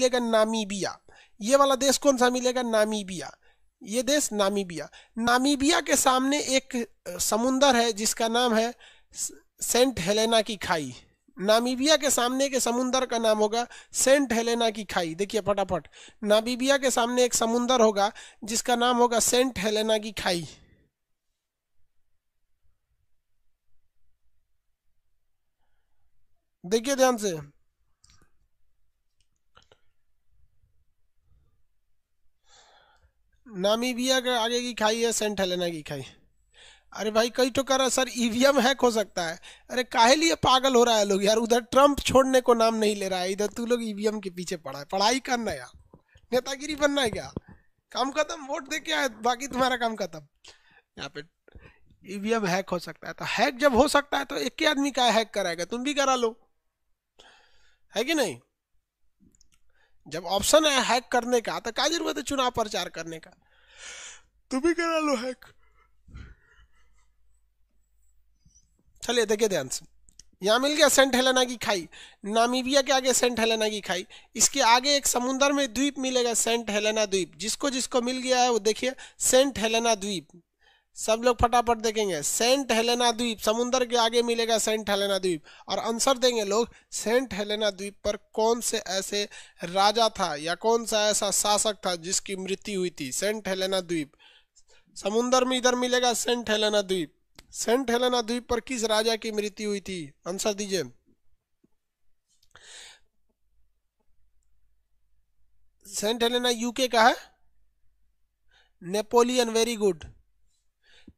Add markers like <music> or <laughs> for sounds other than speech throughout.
मिलेगा नामीबिया ये वाला देश कौन सा मिलेगा नामीबिया ये देश नामीबिया नामीबिया के सामने एक समुंदर है जिसका नाम है सेंट हेलेना की खाई नामीबिया के सामने के समुंदर का नाम होगा सेंट हेलेना की खाई देखिए फटाफट नामीबिया के सामने एक समुंदर होगा जिसका नाम होगा सेंट हेलेना की खाई देखिए ध्यान से नामीबिया के आगे की खाई है सेंट हेलेना की खाई अरे भाई कई तो कह रहा सर ईवीएम हैक हो सकता है अरे काहे लिए पागल हो रहा है लोग यार उधर ट्रंप छोड़ने को नाम नहीं ले रहा है इधर तू लोग ईवीएम के पीछे पड़ा है पढ़ाई करना यार नेतागिरी बनना है क्या काम खत्म वोट दे के आए बाकी तुम्हारा काम खत्म यहाँ पे ईवीएम हैक हो सकता है तो हैक जब हो सकता है तो एक ही आदमी का हैक कराएगा तुम भी करा लो है कि नहीं जब ऑप्शन है हैक करने का तो क्या जरूरत है चुनाव प्रचार करने का तुम भी करा लो हैक चलिए देखिए ध्यान से यहाँ मिल गया सेंट हेलेना की खाई नामीबिया के आगे सेंट हेलेना की खाई इसके आगे एक समुद्र में द्वीप मिलेगा सेंट हेलेना द्वीप जिसको जिसको मिल गया है वो देखिए सेंट हेलेना द्वीप सब लोग फटाफट देखेंगे सेंट हेलेना द्वीप समुद्र के आगे मिलेगा सेंट हेलेना द्वीप और आंसर देंगे लोग सेंट हेलेना द्वीप पर कौन से ऐसे राजा था या कौन सा ऐसा शासक था जिसकी मृत्यु हुई थी सेंट हेलेना द्वीप समुद्र में इधर मिलेगा सेंट हेलेना द्वीप सेंट हेलेना द्वीप पर किस राजा की मृत्यु हुई थी आंसर दीजिए सेंट हेलेना यूके का है नेपोलियन वेरी गुड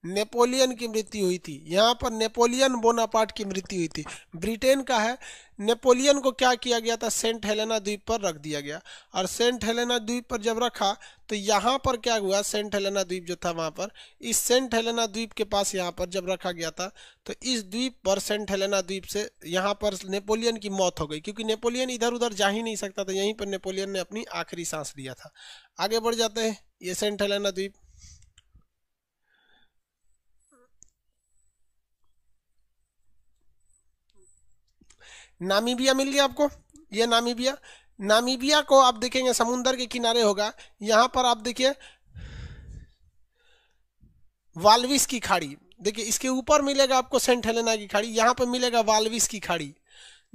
नेपोलियन की मृत्यु हुई थी यहाँ पर नेपोलियन बोनापार्ट की मृत्यु हुई थी ब्रिटेन का है नेपोलियन को क्या किया गया था सेंट हेलेना द्वीप पर रख दिया गया और सेंट हेलेना द्वीप पर जब रखा तो यहाँ पर क्या हुआ सेंट हेलेना द्वीप जो था वहाँ पर इस सेंट हेलेना द्वीप के पास यहाँ पर जब रखा गया था तो इस द्वीप पर सेंट हेलेना द्वीप से यहाँ पर नेपोलियन की मौत हो गई क्योंकि नेपोलियन इधर उधर जा ही नहीं सकता था यहीं पर नेपोलियन ने अपनी आखिरी सांस लिया था आगे बढ़ जाते हैं ये सेंट हेलेना द्वीप नामीबिया मिल गया आपको ये नामीबिया नामीबिया को आप देखेंगे समुंदर के किनारे होगा यहाँ पर आप देखिए वाल्विस की खाड़ी देखिए इसके ऊपर मिलेगा आपको सेंट हेलेना की खाड़ी यहाँ पर मिलेगा वाल्विस की खाड़ी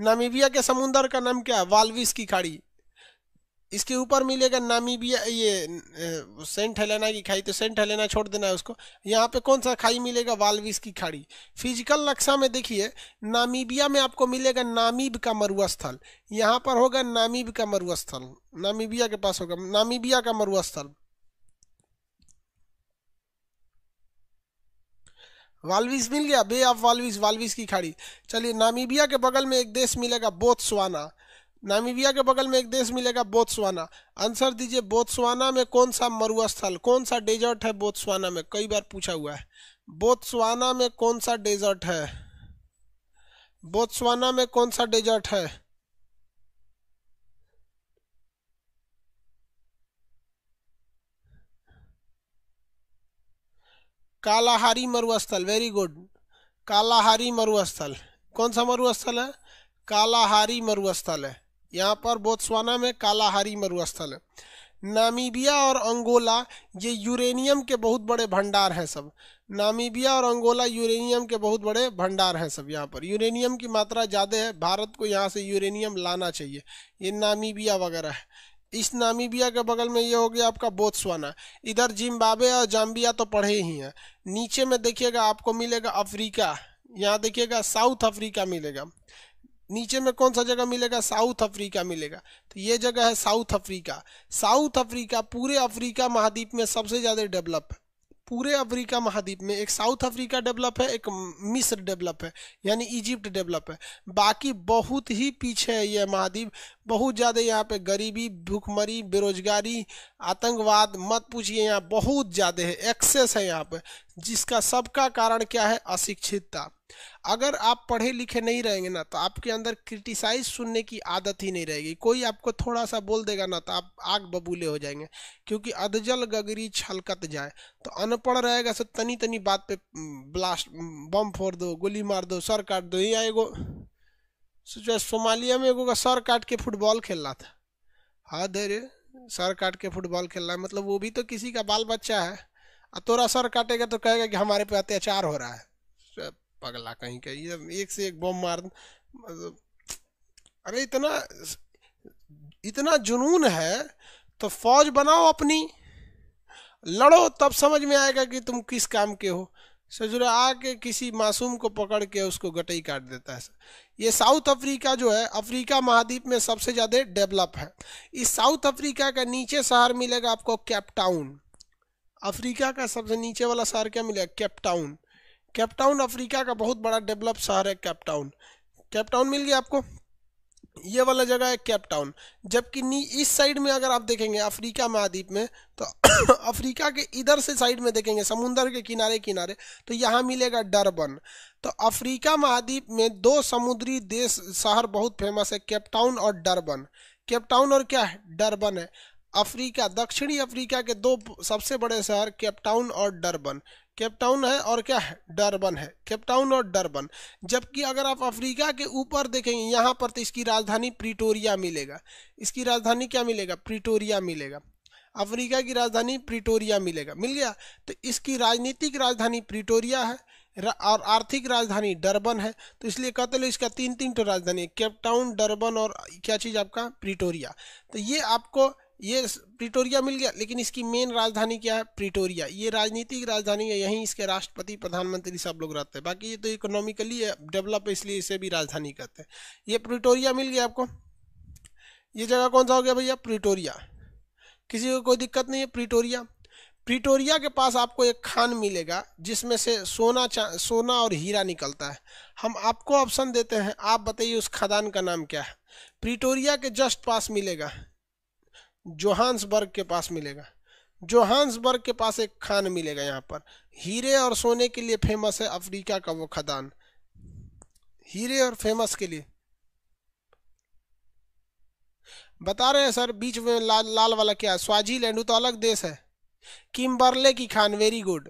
नामीबिया के समुंदर का नाम क्या है वाल्विस की खाड़ी इसके ऊपर मिलेगा नामीबिया ये सेंट हेलेना की खाई तो सेंट हेलेना छोड़ देना है उसको यहाँ पे कौन सा खाई मिलेगा वाल्विस की खाड़ी फिजिकल नक्शा में देखिए नामीबिया में आपको मिलेगा नामीब का मरुआ स्थल यहाँ पर होगा नामीब का मरुआ स्थल नामीबिया के पास होगा नामीबिया का मरुआ स्थल वाल्विस मिल गया बे ऑफ वाल्विस वाल्विस की खाड़ी चलिए नामीबिया के बगल में एक देश मिलेगा बोत्सवाना नामीबिया के बगल में एक देश मिलेगा बोत्सवाना आंसर दीजिए बोत्सवाना में कौन सा मरुआ स्थल कौन सा डेजर्ट है बोत्सवाना में कई बार पूछा हुआ है बोत्सवाना में कौन सा डेजर्ट है बोत्सवाना में कौन सा डेजर्ट है कालाहारी मरुस्थल वेरी गुड कालाहारी मरुस्थल कौन सा मरुस्थल है कालाहारी मरुस्थल है यहाँ पर बोत्सवाना में कालाहारी मरुस्थल है नामीबिया और अंगोला ये यूरेनियम के बहुत बड़े भंडार हैं सब नामीबिया और अंगोला यूरेनियम के बहुत बड़े भंडार हैं सब यहाँ पर यूरेनियम की मात्रा ज़्यादा है भारत को यहाँ से यूरेनियम लाना चाहिए ये नामीबिया वगैरह है इस नामीबिया के बगल में ये हो गया आपका बोत्सवाना इधर जिम्बाबे और जाम्बिया तो पढ़े ही हैं नीचे में देखिएगा आपको मिलेगा अफ्रीका यहाँ देखिएगा साउथ अफ्रीका मिलेगा नीचे में कौन सा जगह मिलेगा साउथ अफ्रीका मिलेगा तो ये जगह है साउथ अफ्रीका साउथ अफ्रीका पूरे अफ्रीका महाद्वीप में सबसे ज़्यादा डेवलप है पूरे अफ्रीका महाद्वीप में एक साउथ अफ्रीका डेवलप है एक मिस्र डेवलप है यानी इजिप्ट डेवलप है बाकी बहुत ही पीछे है यह महाद्वीप बहुत ज़्यादा यहाँ पे गरीबी भूखमरी बेरोजगारी आतंकवाद मत पूछिए यहाँ बहुत ज़्यादा है एक्सेस है यहाँ पे जिसका सबका कारण क्या है अशिक्षितता अगर आप पढ़े लिखे नहीं रहेंगे ना तो आपके अंदर क्रिटिसाइज सुनने की आदत ही नहीं रहेगी कोई आपको थोड़ा सा बोल देगा ना तो आप आग बबूले हो जाएंगे क्योंकि अधजल गगरी छलकत जाए तो अनपढ़ रहेगा सो तो तनी तनी बात पे ब्लास्ट बम फोड़ दो गोली मार दो सर काट दो यहाँ एगो सोचा सोमालिया में एगो का सर काट के फुटबॉल खेल रहा था हाँ धैर्य सर काट के फुटबॉल खेल रहा है मतलब वो भी तो किसी का बाल बच्चा है और तोरा सर काटेगा तो कहेगा कि हमारे पे अत्याचार हो रहा है पगला कहीं का ये एक से एक बम मार मतलब अरे इतना इतना जुनून है तो फौज बनाओ अपनी लड़ो तब समझ में आएगा कि तुम किस काम के हो सजुरा आके किसी मासूम को पकड़ के उसको गटई काट देता है ये साउथ अफ्रीका जो है अफ्रीका महाद्वीप में सबसे ज़्यादा डेवलप है इस साउथ अफ्रीका का नीचे शहर मिलेगा आपको कैपटाउन अफ्रीका का सबसे नीचे वाला शहर क्या मिलेगा कैपटाउन कैपटाउन अफ्रीका का बहुत बड़ा डेवलप शहर है कैपटाउन कैपटाउन मिल गया आपको ये वाला जगह है कैपटाउन जबकि नी इस साइड में अगर आप देखेंगे अफ्रीका महाद्वीप में तो <coughs> अफ्रीका के इधर से साइड में देखेंगे समुंदर के किनारे किनारे तो यहाँ मिलेगा डरबन तो अफ्रीका महाद्वीप में दो समुद्री देश शहर बहुत फेमस है कैपटाउन और डरबन केपटाउन और क्या है डरबन है अफ्रीका दक्षिणी अफ्रीका के दो सबसे बड़े शहर कैपटाउन और डरबन केपटाउन है और क्या है डरबन है केपटाउन और डरबन जबकि अगर आप अफ्रीका के ऊपर देखेंगे यहाँ पर तो इसकी राजधानी प्रिटोरिया मिलेगा इसकी राजधानी क्या मिलेगा प्रिटोरिया मिलेगा अफ्रीका की राजधानी प्रिटोरिया मिलेगा मिल गया तो इसकी राजनीतिक राजधानी प्रिटोरिया है और आर्थिक राजधानी डरबन है तो इसलिए कहते तो लो इसका तीन तीन तो राजधानी है केपटाउन डरबन और क्या चीज़ आपका प्रिटोरिया तो ये आपको ये प्रिटोरिया मिल गया लेकिन इसकी मेन राजधानी क्या है प्रिटोरिया ये राजनीतिक राजधानी है यहीं इसके राष्ट्रपति प्रधानमंत्री सब लोग रहते हैं बाकी ये तो इकोनॉमिकली डेवलप है इसलिए इसे भी राजधानी कहते हैं ये प्रिटोरिया मिल गया आपको ये जगह कौन सा हो गया भैया प्रिटोरिया किसी को कोई दिक्कत नहीं है प्रिटोरिया प्रिटोरिया के पास आपको एक खान मिलेगा जिसमें से सोना सोना और हीरा निकलता है हम आपको ऑप्शन देते हैं आप बताइए उस खदान का नाम क्या है प्रिटोरिया के जस्ट पास मिलेगा जोहान्सबर्ग के पास मिलेगा जोहान्सबर्ग के पास एक खान मिलेगा यहाँ पर हीरे और सोने के लिए फेमस है अफ्रीका का वो खदान हीरे और फेमस के लिए बता रहे हैं सर बीच में लाल लाल वाला क्या स्वाजीलैंड तो अलग देश है किम्बरले की खान वेरी गुड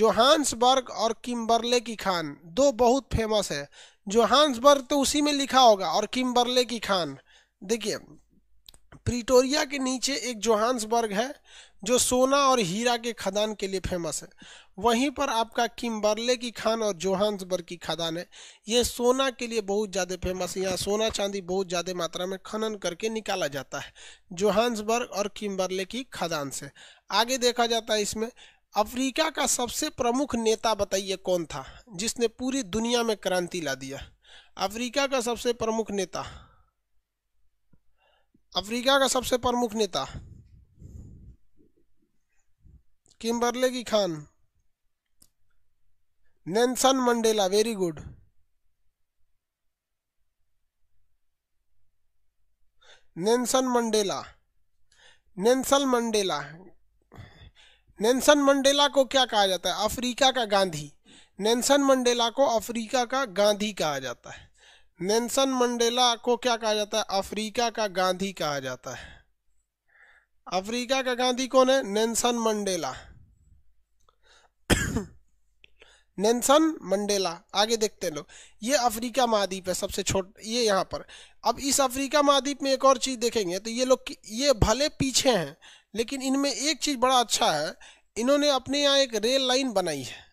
जोहान्सबर्ग और किम्बरले की खान दो बहुत फेमस है जोहान्सबर्ग तो उसी में लिखा होगा और किम्बरले की खान देखिए प्रिटोरिया के नीचे एक जोहान्सबर्ग है जो सोना और हीरा के खदान के लिए फेमस है वहीं पर आपका किम्बर्ले की खान और जोहान्सबर्ग की खदान है ये सोना के लिए बहुत ज़्यादा फेमस है यहाँ सोना चांदी बहुत ज़्यादा मात्रा में खनन करके निकाला जाता है जोहान्सबर्ग और किम्बर्ले की खदान से आगे देखा जाता है इसमें अफ्रीका का सबसे प्रमुख नेता बताइए कौन था जिसने पूरी दुनिया में क्रांति ला दिया अफ्रीका का सबसे प्रमुख नेता अफ्रीका का सबसे प्रमुख नेता की खान Nelson Mandela very good Nelson Mandela Nelson Mandela Nelson Mandela को क्या कहा जाता है अफ्रीका का गांधी नेंसन मंडेला को अफ्रीका का गांधी कहा जाता है नेल्सन मंडेला को क्या कहा जाता है अफ्रीका का गांधी कहा जाता है अफ्रीका का गांधी कौन है नेल्सन मंडेला नेल्सन मंडेला आगे देखते हैं लोग ये अफ्रीका महाद्वीप है सबसे छोट ये यहाँ पर अब इस अफ्रीका महाद्वीप में एक और चीज़ देखेंगे तो ये लोग ये भले पीछे हैं लेकिन इनमें एक चीज़ बड़ा अच्छा है इन्होंने अपने यहाँ एक रेल लाइन बनाई है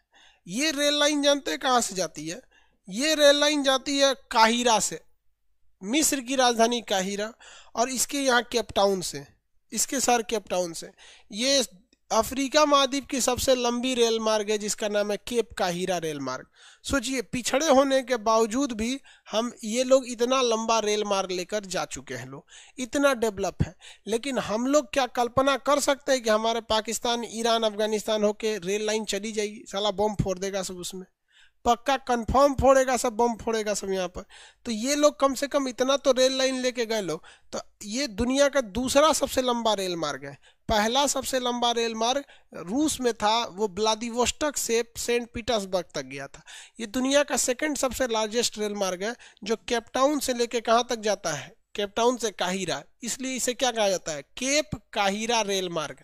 ये रेल लाइन जानते हैं कहाँ से जाती है ये रेल लाइन जाती है काहिरा से मिस्र की राजधानी काहिरा और इसके यहाँ केपटाउन से इसके सर केपटाउन से ये अफ्रीका महाद्वीप की सबसे लंबी रेल मार्ग है जिसका नाम है केप काहिरा रेल मार्ग सोचिए पिछड़े होने के बावजूद भी हम ये लोग इतना लंबा रेल मार्ग लेकर जा चुके हैं लोग इतना डेवलप है लेकिन हम लोग क्या कल्पना कर सकते हैं कि हमारे पाकिस्तान ईरान अफगानिस्तान होके रेल लाइन चली जाएगी साला बम फोड़ देगा सब उसमें पक्का कंफर्म फोड़ेगा सब बम फोड़ेगा सब यहाँ पर तो ये लोग कम से कम इतना तो रेल लाइन लेके गए लोग तो ये दुनिया का दूसरा सबसे लंबा रेल मार्ग है पहला सबसे लंबा रेल मार्ग रूस में था वो ब्लादिवोस्टक से सेंट पीटर्सबर्ग तक गया था ये दुनिया का सेकंड सबसे लार्जेस्ट रेल मार्ग है जो केपटाउन से लेके कहाँ तक जाता है केपटाउन से काहिरा इसलिए इसे क्या कहा जाता है केप काहिरा रेल मार्ग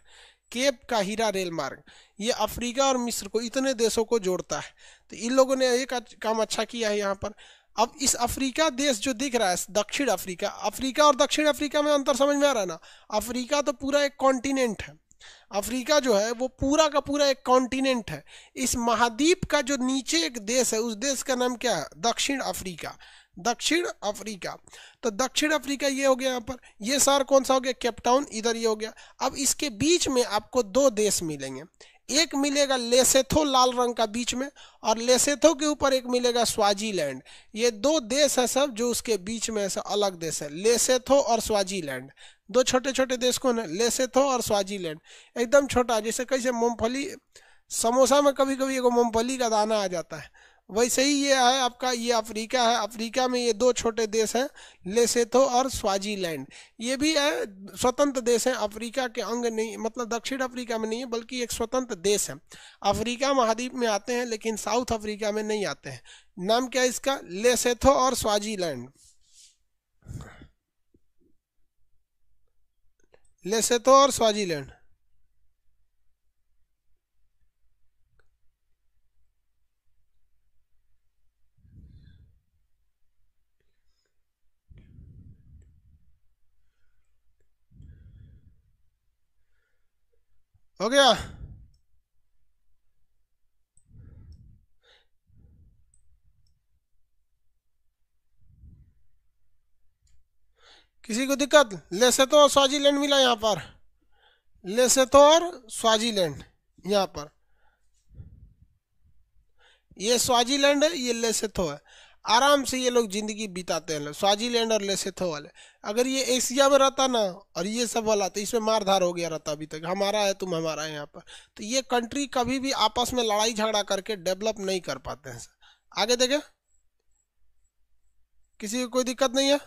केप काहिरा रेल मार्ग ये अफ्रीका और मिस्र को इतने देशों को जोड़ता है तो इन लोगों ने एक काम अच्छा किया है यहाँ पर अब इस अफ्रीका देश जो दिख रहा है दक्षिण अफ्रीका अफ्रीका और दक्षिण अफ्रीका में अंतर समझ में आ रहा है ना अफ्रीका तो पूरा एक कॉन्टिनेंट है अफ्रीका जो है वो पूरा का पूरा एक कॉन्टिनेंट है इस महाद्वीप का जो नीचे एक देश है उस देश का नाम क्या है दक्षिण अफ्रीका दक्षिण अफ्रीका तो दक्षिण अफ्रीका ये हो गया यहाँ पर ये शहर कौन सा हो गया केपटाउन इधर ये हो गया अब इसके बीच में आपको दो देश मिलेंगे एक मिलेगा लेसेथो लाल रंग का बीच में और लेसेथो के ऊपर एक मिलेगा स्वाजीलैंड ये दो देश है सब जो उसके बीच में ऐसा अलग देश है लेसेथो और स्वाजीलैंड दो छोटे छोटे देश कौन है लेसेथो और स्वाजीलैंड एकदम छोटा जैसे कैसे मूंगफली समोसा में कभी कभी एगो मूंगफली का दाना आ जाता है वैसे ही ये है आपका ये अफ्रीका है अफ्रीका में ये दो छोटे देश हैं लेसेथो और स्वाजीलैंड ये भी है स्वतंत्र देश हैं अफ्रीका के अंग नहीं मतलब दक्षिण अफ्रीका में नहीं है बल्कि एक स्वतंत्र देश है अफ्रीका महाद्वीप में आते हैं लेकिन साउथ अफ्रीका में नहीं आते हैं नाम क्या है इसका लेसेथो और स्वाजीलैंड लेसेथो और स्वाजीलैंड हो गया किसी को दिक्कत तो और स्वाजीलैंड मिला यहां पर तो और स्वाजीलैंड यहां पर ये स्वाजीलैंड है ये लेसेथो है आराम से ये लोग ज़िंदगी बिताते हैं स्वाजीलैंड और लेसेथो वाले अगर ये एशिया में रहता ना और ये सब वाला तो इसमें मारधार हो गया रहता अभी तक हमारा है तुम हमारा है यहाँ पर तो ये कंट्री कभी भी आपस में लड़ाई झगड़ा करके डेवलप नहीं कर पाते हैं सर आगे देखे किसी को कोई दिक्कत नहीं है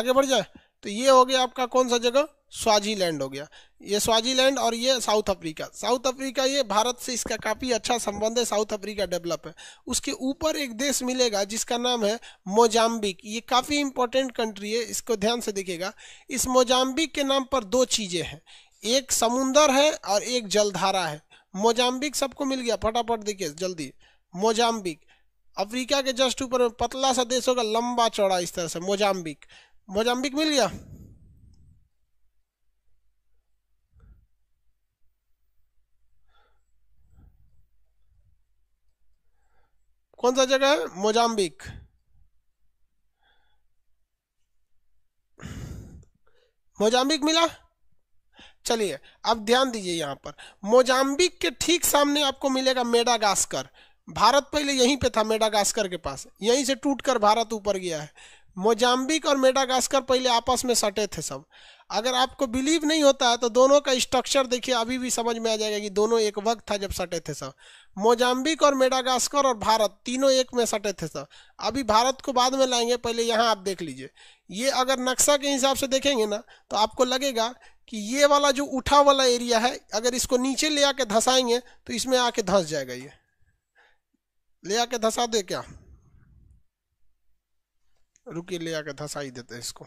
आगे बढ़ जाए तो ये हो गया आपका कौन सा जगह स्वाजीलैंड हो गया ये स्वाजीलैंड और ये साउथ अफ्रीका साउथ अफ्रीका ये भारत से इसका काफ़ी अच्छा संबंध है साउथ अफ्रीका डेवलप है उसके ऊपर एक देश मिलेगा जिसका नाम है मोजाम्बिक ये काफ़ी इंपॉर्टेंट कंट्री है इसको ध्यान से देखिएगा इस मोजाम्बिक के नाम पर दो चीज़ें हैं एक समुंदर है और एक जलधारा है मोजाम्बिक सबको मिल गया फटाफट देखिए जल्दी मोजाम्बिक अफ्रीका के जस्ट ऊपर में पतला सा देश होगा लंबा चौड़ा इस तरह से मोजाम्बिक मोजाम्बिक मिल गया कौन सा जगह है मोजाम्बिक मोजाम्बिक मिला चलिए अब ध्यान दीजिए यहां पर मोजाम्बिक के ठीक सामने आपको मिलेगा मेडागास्कर भारत पहले यहीं पे था मेडागास्कर के पास यहीं से टूटकर भारत ऊपर गया है मोजाम्बिक और मेडागास्कर पहले आपस में सटे थे सब अगर आपको बिलीव नहीं होता है तो दोनों का स्ट्रक्चर देखिए अभी भी समझ में आ जाएगा कि दोनों एक वक्त था जब सटे थे सब मोजाम्बिक और मेडागास्कर और भारत तीनों एक में सटे थे सब अभी भारत को बाद में लाएंगे पहले यहाँ आप देख लीजिए ये अगर नक्शा के हिसाब से देखेंगे ना तो आपको लगेगा कि ये वाला जो उठा वाला एरिया है अगर इसको नीचे ले आके धंसाएंगे तो इसमें आके धंस जाएगा ये ले आके धंसा दे क्या रुकी ले आकर धसाई देते हैं इसको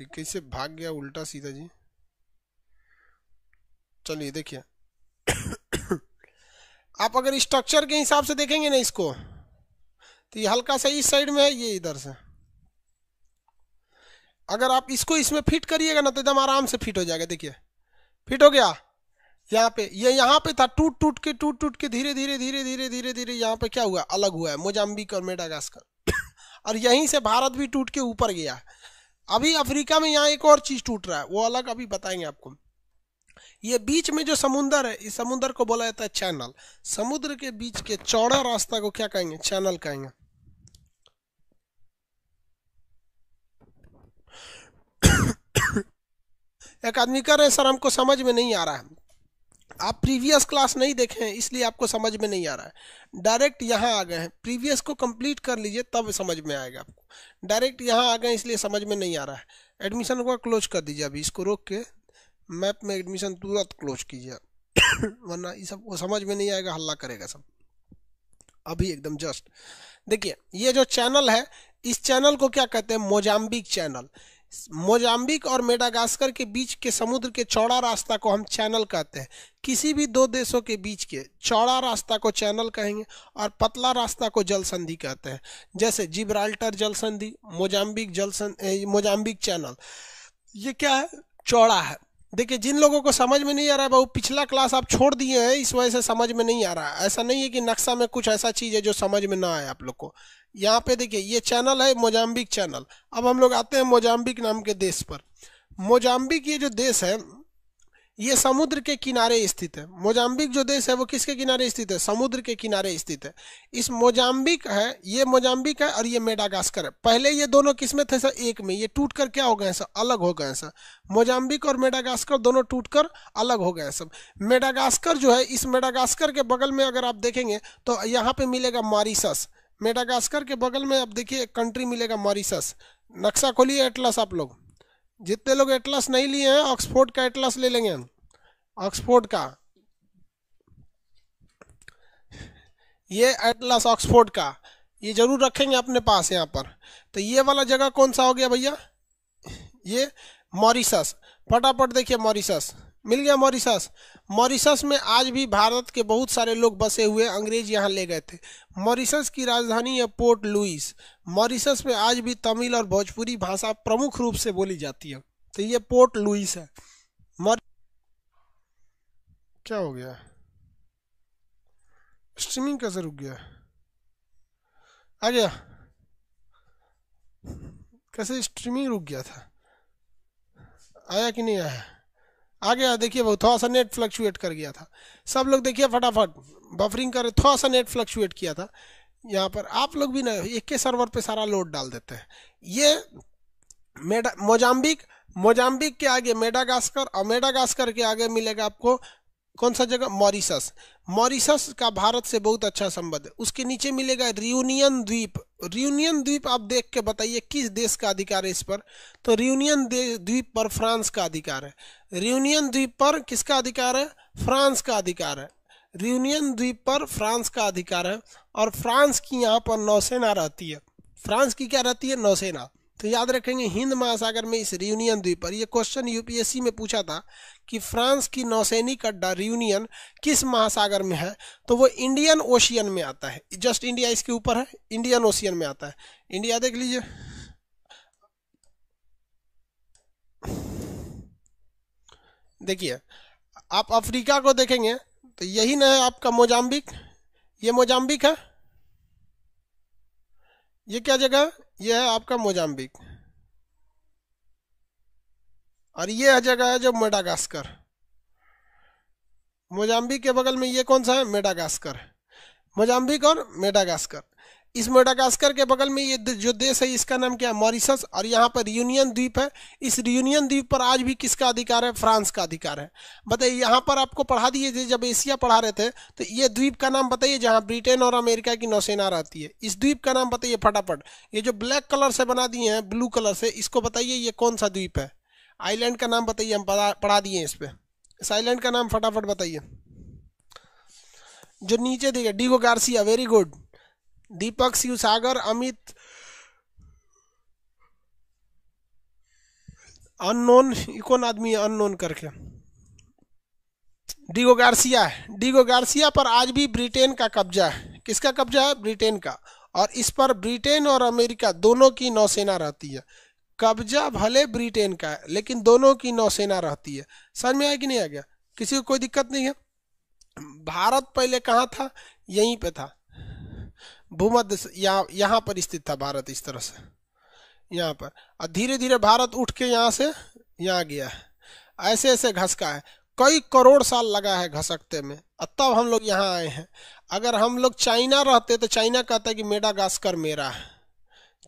ये कैसे भाग गया उल्टा सीधा जी चलिए देखिए आप अगर स्ट्रक्चर के हिसाब से देखेंगे ना इसको तो ये हल्का सा इस साइड में है ये इधर से अगर आप इसको इसमें फिट करिएगा ना तो एकदम आराम से फिट हो जाएगा देखिए फिट हो गया यहाँ पे ये यह यहाँ पे था टूट टूट के टूट टूट के धीरे धीरे धीरे धीरे धीरे धीरे यहाँ पे क्या हुआ अलग हुआ है मोजाम्बिक और मेडागास्कर <coughs> और यहीं से भारत भी टूट के ऊपर गया अभी अफ्रीका में यहाँ एक और चीज टूट रहा है वो अलग अभी बताएंगे आपको ये बीच में जो समुन्दर है इस समुन्दर को बोला जाता है चैनल समुद्र के बीच के चौड़ा रास्ता को क्या कहेंगे चैनल कहेंगे एक आदमी कर रहे हैं सर हमको समझ में नहीं आ रहा है आप प्रीवियस क्लास नहीं देखे हैं इसलिए आपको समझ में नहीं आ रहा है डायरेक्ट यहाँ आ गए हैं प्रीवियस को कंप्लीट कर लीजिए तब समझ में आएगा आपको डायरेक्ट यहाँ आ गए इसलिए समझ में नहीं आ रहा है एडमिशन को क्लोज कर दीजिए अभी इसको रोक के मैप में एडमिशन तुरंत क्लोज कीजिए <coughs> वरना ये सब समझ में नहीं आएगा हल्ला करेगा सब अभी एकदम जस्ट देखिए ये जो चैनल है इस चैनल को क्या कहते हैं मोजाम्बिक चैनल मोजाम्बिक और मेडागास्कर के बीच के समुद्र के चौड़ा रास्ता को हम चैनल कहते हैं किसी भी दो देशों के बीच के चौड़ा रास्ता को चैनल कहेंगे और पतला रास्ता को जल संधि कहते हैं जैसे जिब्राल्टर जल संधि मोजाम्बिक जल मोजाम्बिक चैनल ये क्या है चौड़ा है देखिए जिन लोगों को समझ में नहीं आ रहा है बहुत पिछला क्लास आप छोड़ दिए हैं इस वजह से समझ में नहीं आ रहा है ऐसा नहीं है कि नक्शा में कुछ ऐसा चीज़ है जो समझ में ना आए आप लोग को यहाँ पे देखिए ये चैनल है मोजाम्बिक चैनल अब हम लोग आते हैं मोजाम्बिक नाम के देश पर मोजाम्बिक ये जो देश है ये समुद्र के किनारे स्थित है मोजाम्बिक जो देश है वो किसके किनारे स्थित है समुद्र के किनारे स्थित है इस मोजाम्बिक है ये मोजाम्बिक है और ये मेडागास्कर है पहले ये दोनों किस में थे सर एक में ये टूट कर क्या हो गए सर अलग हो गए सर मोजाम्बिक और मेडागास्कर दोनों टूट कर अलग हो गए सब मेडागास्कर जो है इस मेडागास्कर के बगल में अगर आप देखेंगे तो यहाँ पे मिलेगा मॉरिसस मेडागास्कर के बगल में आप देखिए कंट्री मिलेगा मॉरिसस नक्शा खोलिए एटलस आप लोग जितने लोग एटलस नहीं लिए हैं ऑक्सफोर्ड का एटलस ले लेंगे हम ऑक्सफोर्ड का ये एटलस ऑक्सफोर्ड का ये जरूर रखेंगे अपने पास यहाँ पर तो ये वाला जगह कौन सा हो गया भैया ये मॉरिसस फटाफट देखिए मॉरिसस मिल गया मॉरिशस मॉरिशस में आज भी भारत के बहुत सारे लोग बसे हुए अंग्रेज यहाँ ले गए थे मॉरिशस की राजधानी है पोर्ट लुइस मॉरिशस में आज भी तमिल और भोजपुरी भाषा प्रमुख रूप से बोली जाती है तो ये पोर्ट लुइस है मौर... क्या हो गया स्ट्रीमिंग कैसे रुक गया आ गया कैसे स्ट्रीमिंग रुक गया था आया कि नहीं आया आ गया देखिए वो थोड़ा सा नेट फ्लक्चुएट कर गया था सब लोग देखिए फटाफट बफरिंग कर थोड़ा सा नेट फ्लक्चुएट किया था यहाँ पर आप लोग भी ना एक के सर्वर पे सारा लोड डाल देते हैं ये मेडा मोजाम्बिक मोजाम्बिक के आगे मेडागास्कर और मेडागास्कर के आगे मिलेगा आपको कौन सा जगह मॉरिसस मॉरिसस का भारत से बहुत अच्छा संबंध है उसके नीचे मिलेगा रियूनियन द्वीप रियूनियन द्वीप आप देख के बताइए किस देश का अधिकार है इस पर तो रियूनियन द्वीप पर फ्रांस का अधिकार है रियूनियन द्वीप पर किसका अधिकार है फ्रांस का अधिकार है रियूनियन द्वीप पर फ्रांस का अधिकार है और फ्रांस की यहाँ पर नौसेना रहती है फ्रांस की क्या रहती है नौसेना तो याद रखेंगे हिंद महासागर में इस रियूनियन द्वीप पर यह क्वेश्चन यूपीएससी में पूछा था कि फ्रांस की नौसैनिक अड्डा रियूनियन किस महासागर में है तो वो इंडियन ओशियन में आता है जस्ट इंडिया इसके ऊपर है इंडियन ओशियन में आता है इंडिया देख लीजिए देखिए आप अफ्रीका को देखेंगे तो यही ना है आपका मोजाम्बिक ये मोजाम्बिक है ये क्या जगह ये है आपका मोजाम्बिक और ये जगह है जो मेडागास्कर मोजाम्बिक के बगल में ये कौन सा है मेडागास्कर मोजाम्बिक और मेडागास्कर इस मेडागास्कर के बगल में ये जो देश है इसका नाम क्या है मॉरिसस और यहाँ पर रियूनियन द्वीप है इस रियूनियन द्वीप पर आज भी किसका अधिकार है फ्रांस का अधिकार है बताइए यहाँ पर आपको पढ़ा दिए थे जब एशिया पढ़ा रहे थे तो ये द्वीप का नाम बताइए जहाँ ब्रिटेन और अमेरिका की नौसेना रहती है इस द्वीप का नाम बताइए फटाफट ये जो ब्लैक कलर से बना दिए हैं ब्लू कलर से इसको बताइए ये कौन सा द्वीप है आईलैंड का नाम बताइए हम पढ़ा दिए इस पर इस आईलैंड का नाम फटाफट बताइए जो नीचे देखिए Diego Garcia very good Deepak Sivasagar Amit unknown कौन आदमी है अननोन करके डिगो गार्सिया है डिगो गार्सिया पर आज भी ब्रिटेन का कब्जा है किसका कब्जा है ब्रिटेन का और इस पर ब्रिटेन और अमेरिका दोनों की नौसेना रहती है कब्जा भले ब्रिटेन का है लेकिन दोनों की नौसेना रहती है समझ में आया कि नहीं आ गया किसी को कोई दिक्कत नहीं है भारत पहले कहाँ था यहीं पे था भूमध्य यहाँ यहाँ पर स्थित था भारत इस तरह से यहाँ पर और धीरे धीरे भारत उठ के यहाँ से यहाँ गया है ऐसे ऐसे घसका है कई करोड़ साल लगा है घसकते में और तब हम लोग यहाँ आए हैं अगर हम लोग चाइना रहते तो चाइना कहता है कि मेडागास्कर मेरा है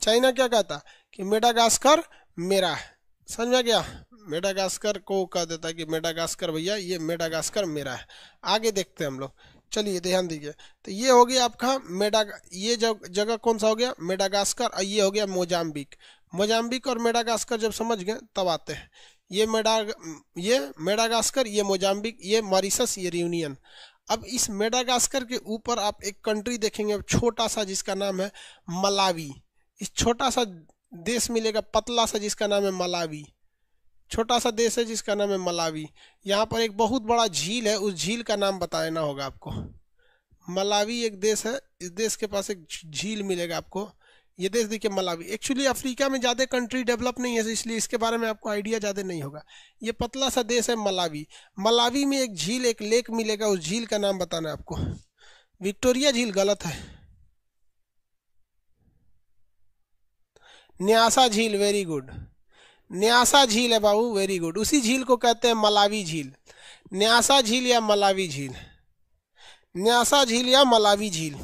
चाइना क्या कहता कि मेडागास्कर मेरा है समझ में गया मेडागास्कर को कह देता कि मेडागास्कर भैया ये मेडागास्कर मेरा है आगे देखते हैं हम लोग चलिए ध्यान दीजिए तो ये हो गया आपका मेडा ये जग, जगह कौन सा हो गया मेडागास्कर और ये हो गया मोजाम्बिक मोजाम्बिक और मेडागास्कर जब समझ गए तब आते हैं ये मेडा ये मेडागास्कर ये मोजाम्बिक ये मॉरिसस ये रियूनियन अब इस मेडागास्कर के ऊपर आप एक कंट्री देखेंगे छोटा सा जिसका नाम है मलावी इस छोटा सा देश मिलेगा पतला सा जिसका नाम है मलावी छोटा सा देश है जिसका नाम है मलावी यहाँ पर एक बहुत बड़ा झील है उस झील का नाम बताना होगा आपको मलावी एक देश है इस देश के पास एक झील मिलेगा आपको ये देश देखिए मलावी एक्चुअली अफ्रीका में ज़्यादा कंट्री डेवलप नहीं है तो इसलिए इसके बारे में आपको आइडिया ज़्यादा नहीं होगा ये पतला सा देश है मलावी मलावी में एक झील एक लेक मिलेगा उस झील का नाम बताना है आपको विक्टोरिया झील गलत है न्यासा झील वेरी गुड न्यासा झील है बाबू वेरी गुड उसी झील को कहते हैं मलावी झील न्यासा झील या मलावी झील न्यासा झील या मलावी झील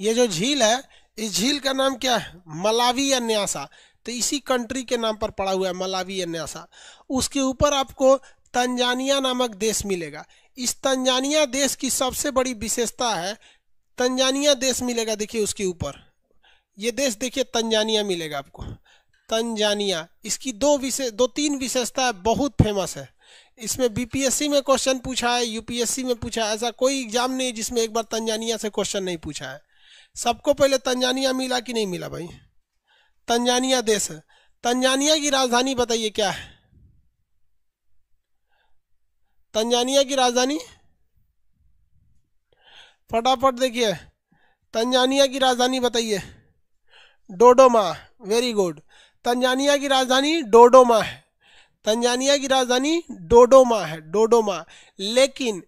ये जो झील है इस झील का नाम क्या है मलावी या न्यासा तो इसी कंट्री के नाम पर पड़ा हुआ है मलावी अन्यासा उसके ऊपर आपको तंजानिया नामक देश मिलेगा इस तंजानिया देश की सबसे बड़ी विशेषता है तंजानिया देश मिलेगा देखिए उसके ऊपर ये देश देखिए तंजानिया मिलेगा आपको तंजानिया इसकी दो विशेष दो तीन विशेषता बहुत फेमस है इसमें बीपीएससी में क्वेश्चन पूछा है यूपीएससी में पूछा है ऐसा कोई एग्जाम नहीं जिसमें एक बार तंजानिया से क्वेश्चन नहीं पूछा है सबको पहले तंजानिया मिला कि नहीं मिला भाई तंजानिया देश है तंजानिया की राजधानी बताइए क्या है तंजानिया की राजधानी फटाफट देखिए तंजानिया की राजधानी बताइए डोडोमा वेरी गुड तंजानिया की राजधानी डोडोमा है तंजानिया की राजधानी डोडोमा है डोडोमा लेकिन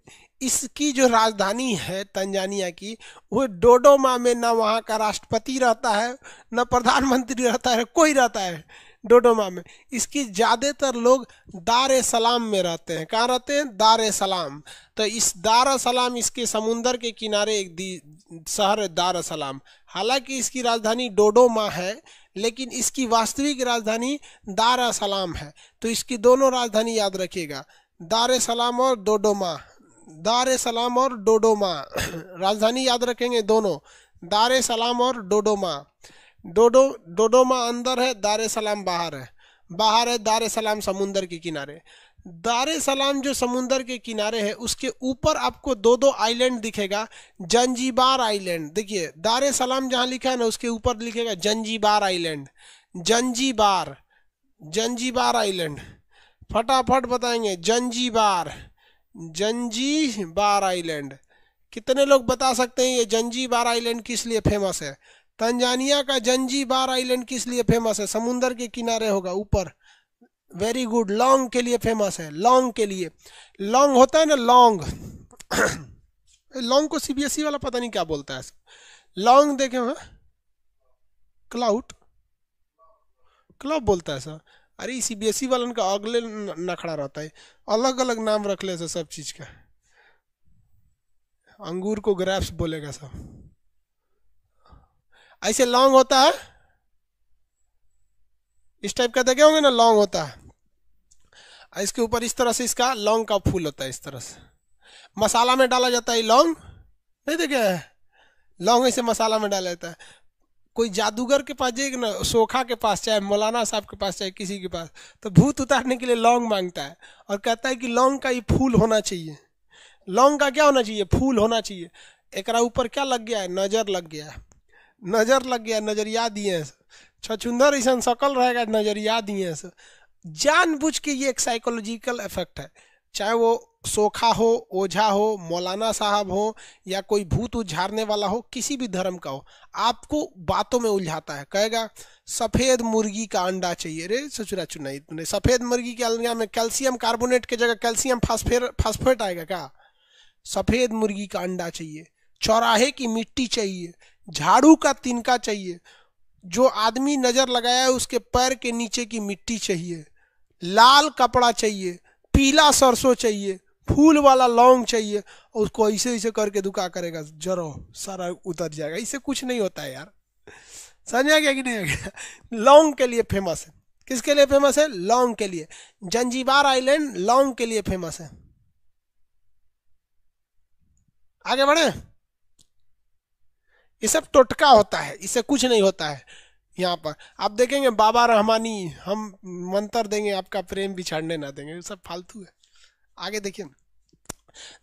इसकी जो राजधानी है तंजानिया की वो डोडोमा में ना वहाँ का राष्ट्रपति रहता है ना प्रधानमंत्री रहता है कोई रहता है डोडोमा में इसकी ज़्यादातर लोग दार सलाम में रहते हैं कहाँ रहते हैं दार सलाम तो इस दार सलाम इसके समुंदर के किनारे एक दी शहर है दार सलाम हालांकि इसकी राजधानी डोडोमा है लेकिन इसकी वास्तविक राजधानी दार सलाम है तो इसकी दोनों राजधानी याद रखिएगा दार सलाम और डोडोमा दार सलाम और डोडोमा राजधानी याद रखेंगे दोनों दार सलाम और डोडोमा डोडो डोडोमा अंदर है दार सलाम बाहर है बाहर है दार सलाम समुंदर के किनारे दार सलाम जो समुंदर के किनारे है उसके ऊपर आपको दो दो आइलैंड दिखेगा जंजीबार आइलैंड देखिए दार सलाम जहाँ लिखा है ना उसके ऊपर लिखेगा Zanzibar island Zanzibar Zanzibar island फटाफट बताएंगे जंजीबार जंजी बार आइलैंड कितने लोग बता सकते हैं ये जंजी बार आइलैंड किस लिए फेमस है तंजानिया का जंजी बार आइलैंड किस लिए फेमस है समुन्द्र के किनारे होगा ऊपर वेरी गुड लॉन्ग के लिए फेमस है लॉन्ग के लिए लॉन्ग होता है ना लॉन्ग लॉन्ग <coughs> को सीबीएसई e वाला पता नहीं क्या बोलता है लॉन्ग देखे क्लाउट क्लाउड क्लब बोलता है सर अरे सी बी एस ई वालन का अगले नखड़ा रहता है अलग अलग नाम रख ले सब चीज़ का अंगूर को ग्रेप्स बोलेगा सब ऐसे लॉन्ग होता है इस टाइप का देखे होंगे ना लॉन्ग होता है इसके ऊपर इस तरह से इसका लॉन्ग का फूल होता है इस तरह से मसाला में डाला जाता है लॉन्ग नहीं देखे लॉन्ग ऐसे मसाला में डाला जाता है कोई जादूगर के पास जाएगा ना सोखा के पास चाहे मौलाना साहब के पास चाहे किसी के पास तो भूत उतारने के लिए लौंग मांगता है और कहता है कि लौंग का ये फूल होना चाहिए लौंग का क्या होना चाहिए फूल होना चाहिए एक ऊपर क्या लग गया है नज़र लग गया है नज़र लग गया नज़रिया दिए हैं छछुंदर ऐसा शकल रहेगा नज़रिया दिए हैं जान बुझ के ये एक साइकोलॉजिकल इफेक्ट है चाहे वो सोखा हो ओझा हो मौलाना साहब हो या कोई भूत उझारने वाला हो किसी भी धर्म का हो आपको बातों में उलझाता है कहेगा सफेद मुर्गी का अंडा चाहिए अरे सचुरा चुनाई तुमने सफेद मुर्गी के अंडा में कैल्शियम कार्बोनेट की जगह कैल्शियम फास्फेर फास्फेट आएगा क्या सफेद मुर्गी का अंडा चाहिए चौराहे की मिट्टी चाहिए झाड़ू का तिनका चाहिए जो आदमी नजर लगाया है उसके पैर के नीचे की मिट्टी चाहिए लाल कपड़ा चाहिए पीला सरसों चाहिए फूल वाला लौंग चाहिए और उसको ऐसे ऐसे करके दुका करेगा जरो सारा उतर जाएगा इससे कुछ नहीं होता है यार समझा गया कि नहीं आ गया लौंग के लिए फेमस है किसके लिए फेमस है लौंग के लिए जंजीबार आइलैंड लौंग के लिए फेमस है आगे बढ़े ये सब टोटका होता है इससे कुछ नहीं होता है यहाँ पर आप देखेंगे बाबा रहमानी हम मंत्र देंगे आपका प्रेम बिछाड़ने ना देंगे ये सब फालतू है आगे देखिए